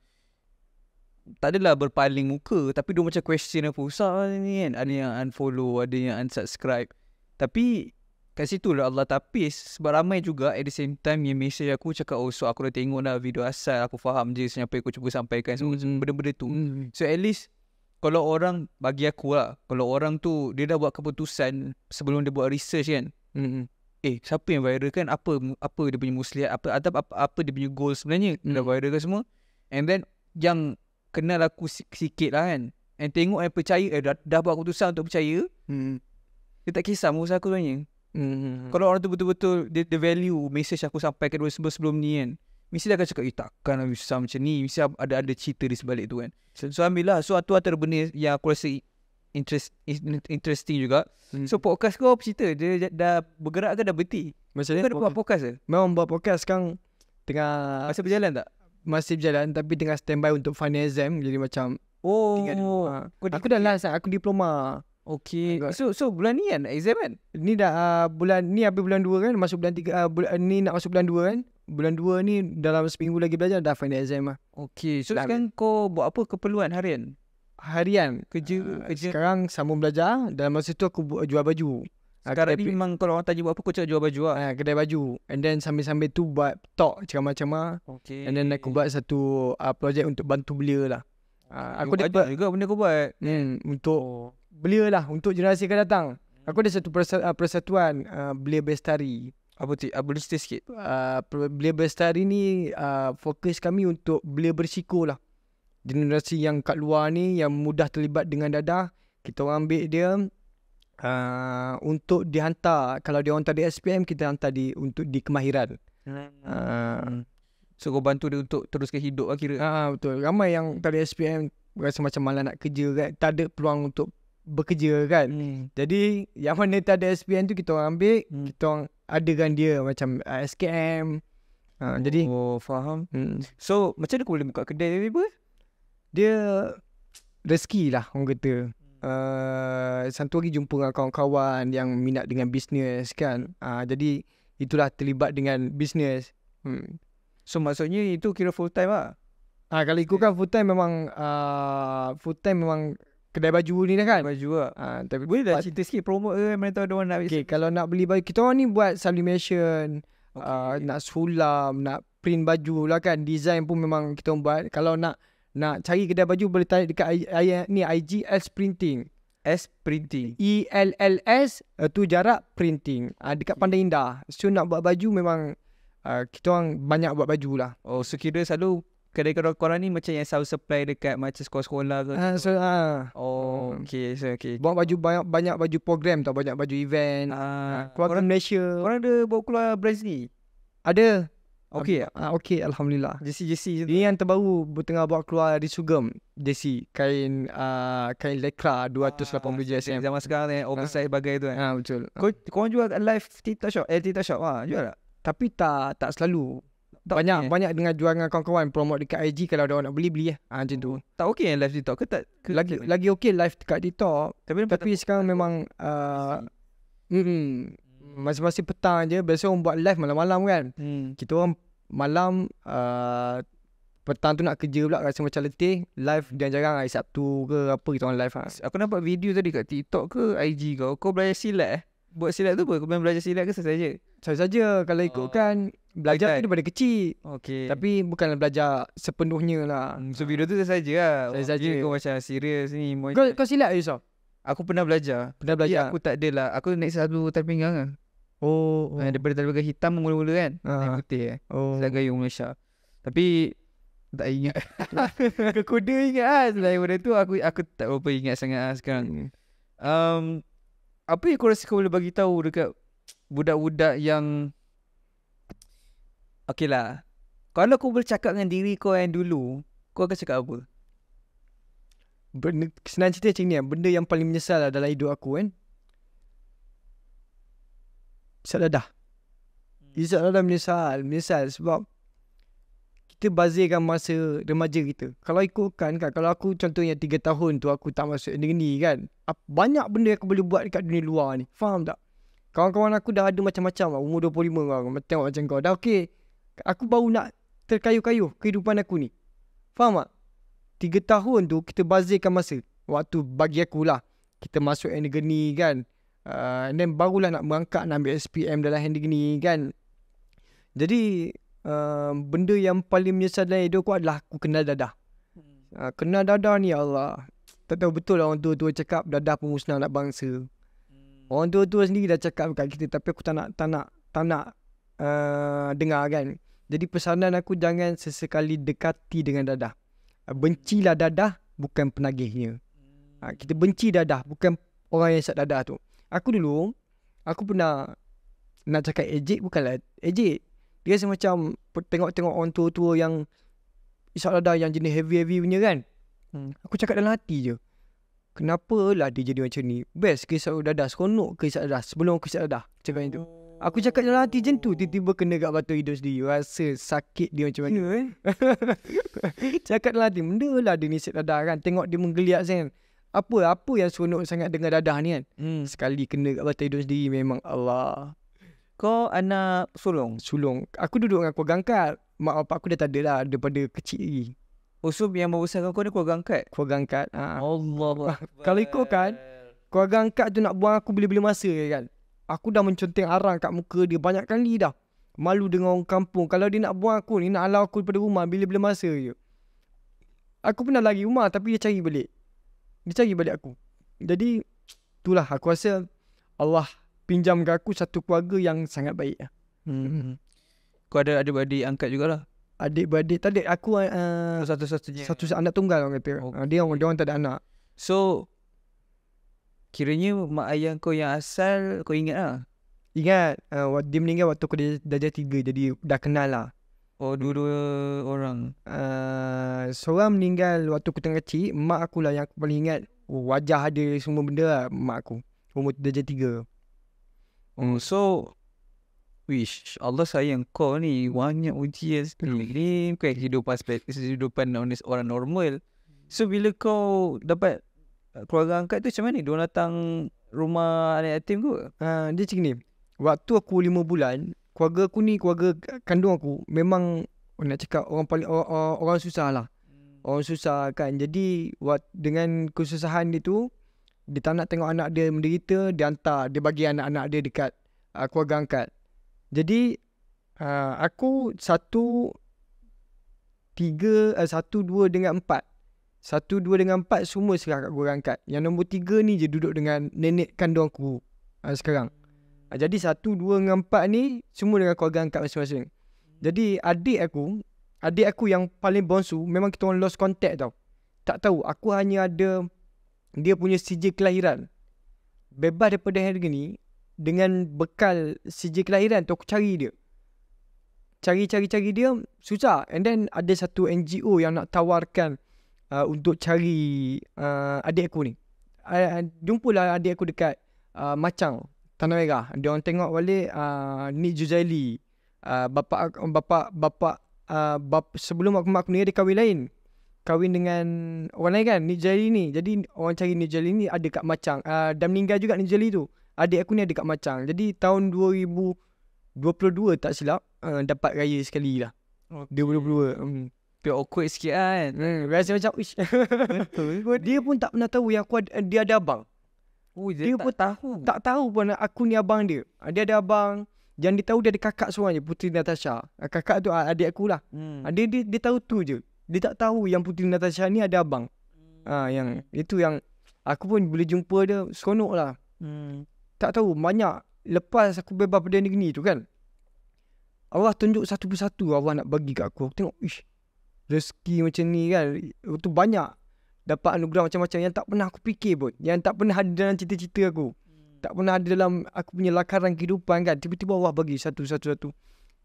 tak adalah berpaling muka Tapi dia macam question apa Usah ni kan Ada yang unfollow Ada yang unsubscribe Tapi Kat situ lah Allah tapis sebab ramai juga at the same time yang message aku cakap oh so aku dah tengok dah video asal aku faham je siapa aku cuba sampaikan semua mm. benda-benda tu. Mm. So at least kalau orang bagi aku lah kalau orang tu dia dah buat keputusan sebelum dia buat research kan. Mm. Eh siapa yang viral kan apa apa dia punya muslihat apa, apa apa apa dia punya goal sebenarnya mm. dah hmm. viral ke semua. And then yang kenal aku sikit lah kan. And tengok yang percaya eh, dah, dah buat keputusan untuk percaya. Mm. Dia tak kisah musuh aku sebenarnya. Mm-hmm. Kalau orang tu betul-betul the, the value message aku sampaikan dulu sebelum, sebelum ni kan. Mesti dia akan cakap, eh takkan lah susah macam ni. Mesti ada ada cerita di sebalik tu kan. So, so ambil lah. So tu antara benda yang aku rasa interest, interesting juga. Mm. So podcast kau apa cerita? Dia, dia dah bergerak ke dah berhenti? Macam mana? Kau dah buat podcast ke? Memang buat podcast sekarang tengah... Masih berjalan tak? Masih berjalan tapi tengah standby untuk final exam. Jadi macam... Oh, tinggal, oh. Ha. aku dah last aku diploma. Okay. So so bulan ni kan exam kan? Ni dah uh, bulan ni habis bulan 2 kan? Masuk bulan 3 uh, ah, bulan, ah, ni nak masuk bulan 2 kan? Bulan 2 ni dalam seminggu lagi belajar dah final exam lah. Okey, So dan sekarang kau buat apa keperluan harian? Harian? Kerja? Uh, kerja. Sekarang sambung belajar. Dalam masa tu aku buat, jual baju. Sekarang ni memang kalau orang tanya buat apa aku cakap jual baju lah. Uh, kedai baju. And then sambil-sambil tu buat talk macam-macam lah. Okay. And then aku buat satu uh, projek untuk bantu belia lah. Uh, aku dapat juga benda kau buat. Hmm, untuk oh belia lah untuk generasi akan datang. Aku ada satu ah, persatuan uh, belia bestari. Apa tu? Apa uh, sikit? Ah, belia bestari ni uh, fokus kami untuk belia bersiko lah. Generasi yang kat luar ni yang mudah terlibat dengan dadah. Kita orang ambil dia uh, untuk dihantar. Kalau dia orang tak ada SPM, kita hantar di, untuk di kemahiran. Uh, so kau bantu dia untuk teruskan hidup lah kira? Uh, betul. Ramai yang tak ada SPM rasa macam malah nak kerja kan. Tak ada peluang untuk bekerja kan. Hmm. Jadi yang mana tak ada SPM tu kita orang ambil, hmm. kita orang adakan dia macam uh, ah, SKM. Ha, oh, jadi oh faham. Hmm. So macam mana kau boleh buka kedai tadi apa? Dia rezeki lah orang kata. Uh, satu lagi jumpa dengan kawan-kawan yang minat dengan bisnes kan. Uh, jadi itulah terlibat dengan bisnes. Hmm. So maksudnya itu kira full time lah? Ha, kalau ikutkan full time memang uh, full time memang kedai baju ni dah kan baju ah ha, tapi boleh dah cerita sikit promo ke kan mana tahu ada orang nak okay, kalau nak beli baju kita orang ni buat sublimation okay. uh, nak sulam nak print baju lah kan design pun memang kita orang buat kalau nak nak cari kedai baju boleh tanya dekat I, I, ni IG S Printing S Printing E L L S uh, tu jarak printing uh, dekat Pandai Indah so nak buat baju memang uh, kita orang banyak buat baju lah oh so kira selalu kedai-kedai korang ni macam yang selalu supply dekat macam sekolah-sekolah tu. Uh, so, ah. Oh, okay, so, okay. Buat baju banyak, banyak baju program tau, banyak baju event. Ah, ah keluar orang Malaysia. Orang ada bawa keluar brand ni? Ada. Okay. Uh, okay, Alhamdulillah. Jesse, Jesse. Ini yang terbaru tengah buat keluar di Sugam. Jesse. kain uh, kain lekra 280 JSM. Uh, zaman sekarang ni, eh, oversize uh. bagai tu kan. Eh. Uh, betul. Kau, korang jual live TikTok shop? Eh, TikTok shop? Ha, jual tak? Tapi tak tak selalu tak banyak okay. banyak dengan jual dengan kawan-kawan promote dekat IG kalau ada orang nak beli beli ah ha, macam tu tak okey yang live TikTok ke tak ke lagi ke lagi okey live dekat TikTok tapi, tapi tak sekarang tak memang uh, mm, mm, masing-masing petang je biasa orang buat live malam-malam kan hmm. kita orang malam uh, Petang tu nak kerja pula rasa macam letih Live dan jarang hari Sabtu ke apa kita orang live ha. Aku nampak video tadi kat TikTok ke IG kau Kau belajar silat eh buat silat tu apa? Kau memang belajar silat ke saja? Saya saja kalau oh. ikutkan oh, belajar kan. tu daripada kecil. Okey. Tapi bukanlah belajar sepenuhnya lah. Hmm, so video tu saya saja lah. Saya saja. Kau macam serius ni. Kau, kau, kau silat Yusof? Aku pernah belajar. Pernah belajar? Tapi aku tak ada lah. Aku naik satu tali pinggang lah. Oh. Eh, oh. Eh, daripada tali pinggang hitam mula-mula kan. Uh. Ah. Naik putih eh. Oh. Selain gayung Malaysia. Tapi tak ingat. [LAUGHS] Kekuda ingat lah. Selain daripada tu aku aku tak berapa ingat sangat lah sekarang. Hmm. Um, apa yang kau rasa kau boleh bagi tahu dekat budak-budak yang Okay lah Kalau kau boleh cakap dengan diri kau yang dulu Kau akan cakap apa? Benda, senang cerita macam ni lah Benda yang paling menyesal lah dalam hidup aku kan Salah dah hmm. Izzat dah menyesal Menyesal sebab kita bazirkan masa remaja kita. Kalau ikutkan kan, kalau aku contohnya 3 tahun tu aku tak masuk negeri kan. Banyak benda yang aku boleh buat dekat dunia luar ni. Faham tak? Kawan-kawan aku dah ada macam-macam lah. Umur 25 kan. Tengok macam kau. Dah okey. Aku baru nak terkayu-kayu kehidupan aku ni. Faham tak? 3 tahun tu kita bazirkan masa. Waktu bagi akulah. Kita masuk negeri ni kan. Uh, and then barulah nak berangkat nak ambil SPM dalam negeri ni kan. Jadi uh, benda yang paling menyesal dalam hidup aku adalah aku kenal dadah. Uh, kenal dadah ni ya Allah. Tak tahu betul lah orang tua-tua cakap dadah pemusnah anak bangsa. Hmm. Orang tua-tua sendiri dah cakap kat kita tapi aku tak nak tak nak tak nak uh, dengar kan. Jadi pesanan aku jangan sesekali dekati dengan dadah. Uh, bencilah dadah bukan penagihnya. Uh, kita benci dadah bukan orang yang sat dadah tu. Aku dulu aku pernah nak cakap ejek bukanlah ejek dia rasa macam tengok-tengok orang tua-tua yang isak dah yang jenis heavy-heavy punya kan hmm. Aku cakap dalam hati je Kenapa lah dia jadi macam ni Best ke isap dadah Seronok ke isap dadah Sebelum aku isap dadah Cakap macam tu Aku cakap dalam hati macam tu Tiba-tiba kena kat batu hidup sendiri Rasa sakit dia macam mana ya, eh? [LAUGHS] Cakap dalam hati Benda lah dia ni isap dadah kan Tengok dia menggeliat kan Apa apa yang seronok sangat dengan dadah ni kan hmm. Sekali kena kat batu hidup sendiri Memang Allah kau anak sulung? Sulung. Aku duduk dengan keluarga angkat. Mak bapak aku dah tak ada lah daripada kecil lagi. Oh so yang membesarkan kau ni keluarga angkat? Keluarga angkat. Ha. Allah. Kalau ikut kan, keluarga angkat tu nak buang aku bila-bila masa je ya kan. Aku dah menconteng arang kat muka dia banyak kali dah. Malu dengan orang kampung. Kalau dia nak buang aku ni, nak halau aku daripada rumah bila-bila masa je. Aku pernah lari rumah tapi dia cari balik. Dia cari balik aku. Jadi, itulah aku rasa Allah pinjam ke aku satu keluarga yang sangat baik. Lah. Hmm. Kau ada adik beradik angkat jugalah. Adik beradik tadi aku uh, satu-satunya. Satu anak tunggal orang kata. Okay. Oh, ah, dia orang dia orang tak ada anak. So kiranya mak ayah kau yang asal kau ingat lah? Ingat uh, dia meninggal waktu aku dah jadi tiga jadi dah kenal lah. Oh dua-dua orang. Uh, seorang meninggal waktu aku tengah kecil. Mak aku lah yang aku paling ingat. Wajah ada semua benda lah mak aku. Umur dah jadi tiga. Oh, so Wish Allah sayang kau ni Banyak ujian sekali ni Bukan kehidupan Kehidupan orang normal So bila kau Dapat uh, Keluarga angkat tu macam mana Diorang datang Rumah anak yatim kau uh, Dia macam ni Waktu aku lima bulan Keluarga aku ni Keluarga kandung aku Memang Nak cakap Orang paling orang, orang, susah lah hmm. Orang susah kan Jadi Dengan kesusahan dia tu dia tak nak tengok anak dia menderita, dia hantar, dia bagi anak-anak dia dekat uh, keluarga angkat. Jadi uh, aku satu tiga uh, satu dua dengan empat. Satu dua dengan empat semua sekarang kat keluarga angkat. Yang nombor tiga ni je duduk dengan nenek kandung aku uh, sekarang. Uh, jadi satu dua dengan empat ni semua dengan keluarga angkat masing-masing. Jadi adik aku, adik aku yang paling bonsu memang kita orang lost contact tau. Tak tahu, aku hanya ada dia punya sijil kelahiran. Bebas daripada harga ni dengan bekal sijil kelahiran tu aku cari dia. Cari-cari-cari dia susah. And then ada satu NGO yang nak tawarkan uh, untuk cari uh, adik aku ni. Uh, jumpalah adik aku dekat uh, Macang, Tanah Merah. Dia orang tengok balik uh, ni Juzaili. Uh, bapa bapa bapak, uh, bapak sebelum aku mak aku ni dia kahwin lain kahwin dengan orang lain kan Nijali ni jadi orang cari Nijali ni ada kat Macang uh, ah, dan meninggal juga Nijali tu adik aku ni ada kat Macang jadi tahun 2022 tak silap uh, dapat raya sekali lah okay. 2022 um. Pihak awkward sikit kan hmm, Rasa macam Ish. Betul [LAUGHS] Dia pun tak pernah tahu Yang aku ada, dia ada abang Oh, dia, dia tak pun tahu Tak tahu pun Aku ni abang dia ah, Dia ada abang Yang dia tahu Dia ada kakak seorang je Puteri Natasha Kakak tu adik aku lah hmm. dia, dia, dia tahu tu je dia tak tahu yang Putri Natasha ni ada abang. Ha, yang itu yang aku pun boleh jumpa dia seronok lah. Hmm. Tak tahu banyak lepas aku bebas pada negeri tu kan. Allah tunjuk satu persatu Allah nak bagi kat aku. Aku tengok ish rezeki macam ni kan. Itu banyak dapat anugerah macam-macam yang tak pernah aku fikir pun. Yang tak pernah ada dalam cita-cita aku. Hmm. Tak pernah ada dalam aku punya lakaran kehidupan kan. Tiba-tiba Allah bagi satu-satu-satu.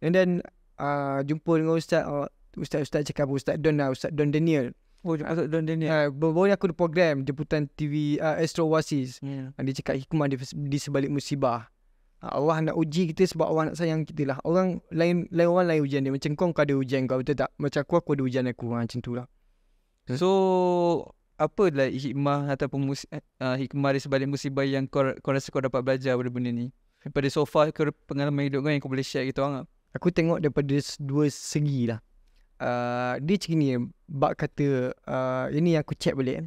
And then uh, jumpa dengan Ustaz. Uh, ustaz-ustaz cakap ustaz Don lah ustaz Don Daniel Oh, Ustaz Don Daniel. Uh, baru ni aku ada program jemputan TV uh, ah, Astro Oasis. Yeah. Ya. Dia cakap hikmah di, di sebalik musibah. Uh, Allah nak uji kita sebab Allah nak sayang kita lah. Orang lain lain orang lain ujian dia. Macam kau, kau ada ujian kau betul tak? Macam aku, aku ada ujian aku. Ha, macam tu lah. So, apa lah hikmah ataupun mus, uh, hikmah di sebalik musibah yang kau, kau rasa kau dapat belajar pada benda ni? Daripada so far pengalaman hidup kau yang kau boleh share kita orang? Aku tengok daripada dua segi lah. Uh, dia macam ni bab kata uh, ini yang aku check balik kan.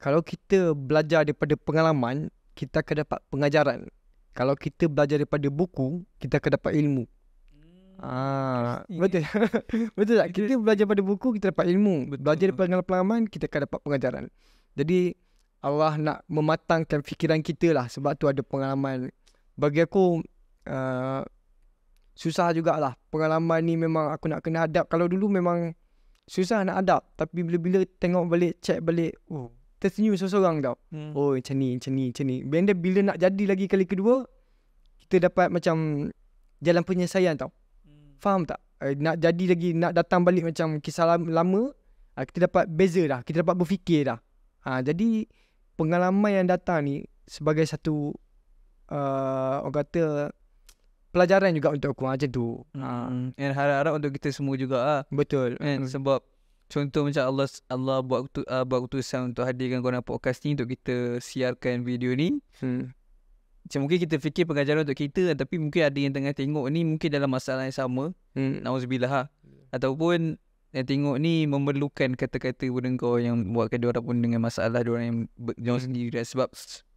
kalau kita belajar daripada pengalaman kita akan dapat pengajaran kalau kita belajar daripada buku kita akan dapat ilmu hmm. Ah, betul. [LAUGHS] betul tak? Kita belajar daripada buku, kita dapat ilmu. Betul. Belajar daripada pengalaman, kita akan dapat pengajaran. Jadi, Allah nak mematangkan fikiran kita lah sebab tu ada pengalaman. Bagi aku, uh, susah jugalah pengalaman ni memang aku nak kena adapt. kalau dulu memang susah nak adapt, tapi bila-bila tengok balik check balik oh tersenyum seorang-seorang tau hmm. oh macam ni macam ni macam ni benda bila nak jadi lagi kali kedua kita dapat macam jalan penyelesaian tau hmm. faham tak uh, nak jadi lagi nak datang balik macam kisah lama ah, kita dapat beza dah kita dapat berfikir dah ha, jadi pengalaman yang datang ni sebagai satu uh, orang kata pelajaran juga untuk aku ah, macam tu. Ha. Hmm. Ah. And harap-harap untuk kita semua juga ah. Betul. And hmm. sebab contoh macam Allah Allah buat tu, uh, buat keputusan untuk hadirkan kau podcast ni untuk kita siarkan video ni. Hmm. Macam mungkin kita fikir pengajaran untuk kita tapi mungkin ada yang tengah tengok ni mungkin dalam masalah yang sama. Hmm. Nauzubillah. Ha. Ataupun yang tengok ni memerlukan kata-kata benda kau yang buatkan dia orang pun dengan masalah dia orang yang jauh hmm. sendiri sebab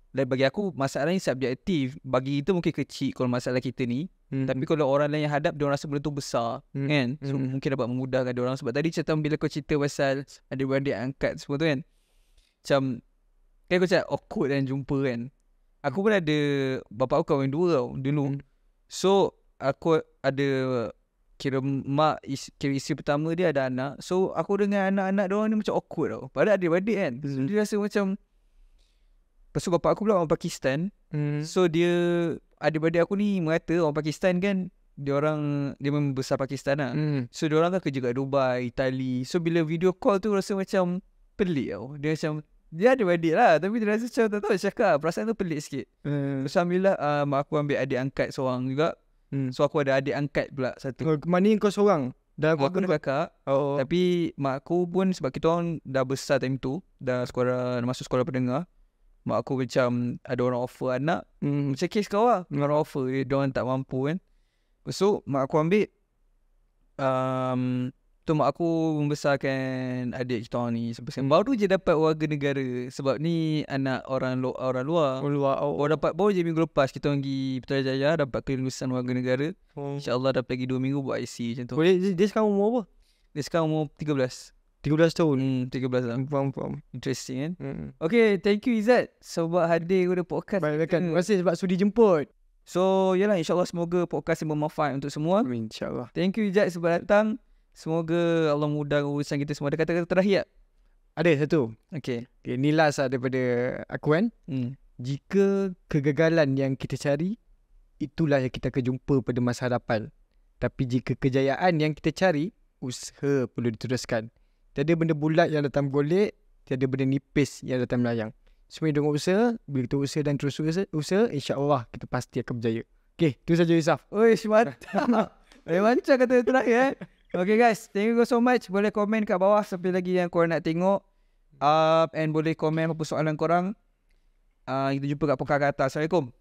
dan bagi aku masalah ni subjektif Bagi kita mungkin kecil kalau masalah kita ni hmm. Tapi kalau orang lain yang hadap Dia rasa benda tu besar hmm. kan So hmm. mungkin dapat memudahkan dia orang Sebab tadi cerita bila kau cerita pasal Ada orang dia angkat semua tu kan Macam Kan kau cakap awkward dan jumpa kan Aku pun ada bapa aku kawan dua tau dulu hmm. So aku ada Kira mak is, Kira isteri pertama dia ada anak So aku dengan anak-anak dia orang ni macam awkward tau Padahal ada adik kan hmm. Dia rasa macam Lepas tu bapak aku pula orang Pakistan. Hmm. So dia adik-adik aku ni merata orang Pakistan kan dia orang dia memang besar Pakistan lah. Hmm. So dia orang kan kerja kat Dubai, Itali. So bila video call tu rasa macam pelik tau. Dia macam dia ada adik lah tapi dia rasa macam tak tahu cakap perasaan tu pelik sikit. Hmm. So, alhamdulillah uh, mak aku ambil adik angkat seorang juga. Hmm. So aku ada adik angkat pula satu. Oh, mana kau seorang? Dan aku aku kakak oh. Tapi mak aku pun Sebab kita orang dah besar time tu Dah sekolah masuk sekolah pendengar Mak aku macam ada orang offer anak hmm. Macam kes kau lah hmm. Orang offer dia orang tak mampu kan So mak aku ambil um, Tu mak aku membesarkan adik kita ni Sampai hmm. baru je dapat warga negara Sebab ni anak orang lu- orang luar Orang oh, luar oh. Baru dapat baru je minggu lepas Kita pergi Petra Jaya Dapat kelulusan warga negara hmm. InsyaAllah dapat lagi 2 minggu buat IC macam tu Boleh, dia, dia sekarang umur apa? Dia sekarang umur 13 Tiga belas tahun hmm, tiga belas tahun Faham Interesting kan hmm. Okay thank you Izzat Sebab hadir kepada podcast Baik, kan. Terima kasih sebab sudi jemput So yalah insyaAllah semoga podcast ini bermanfaat untuk semua InsyaAllah Thank you Izzat sebab datang Semoga Allah mudah urusan kita semua Ada kata-kata terakhir tak? Ada satu Okay, okay Ni last lah daripada aku kan hmm. Jika kegagalan yang kita cari Itulah yang kita akan jumpa pada masa hadapan Tapi jika kejayaan yang kita cari Usaha perlu diteruskan Tiada benda bulat yang datang golek, tiada benda nipis yang datang melayang. Semua dengan usaha, bila kita usaha dan terus usaha, usaha Allah kita pasti akan berjaya. Okay, tu saja Yusaf. Oi, semacam. Boleh macam kata terakhir eh. Okay guys, thank you so much. Boleh komen kat bawah sampai lagi yang kau nak tengok. Uh, and boleh komen apa-apa soalan orang. Uh, ah, kita jumpa kat pokok kata. Assalamualaikum.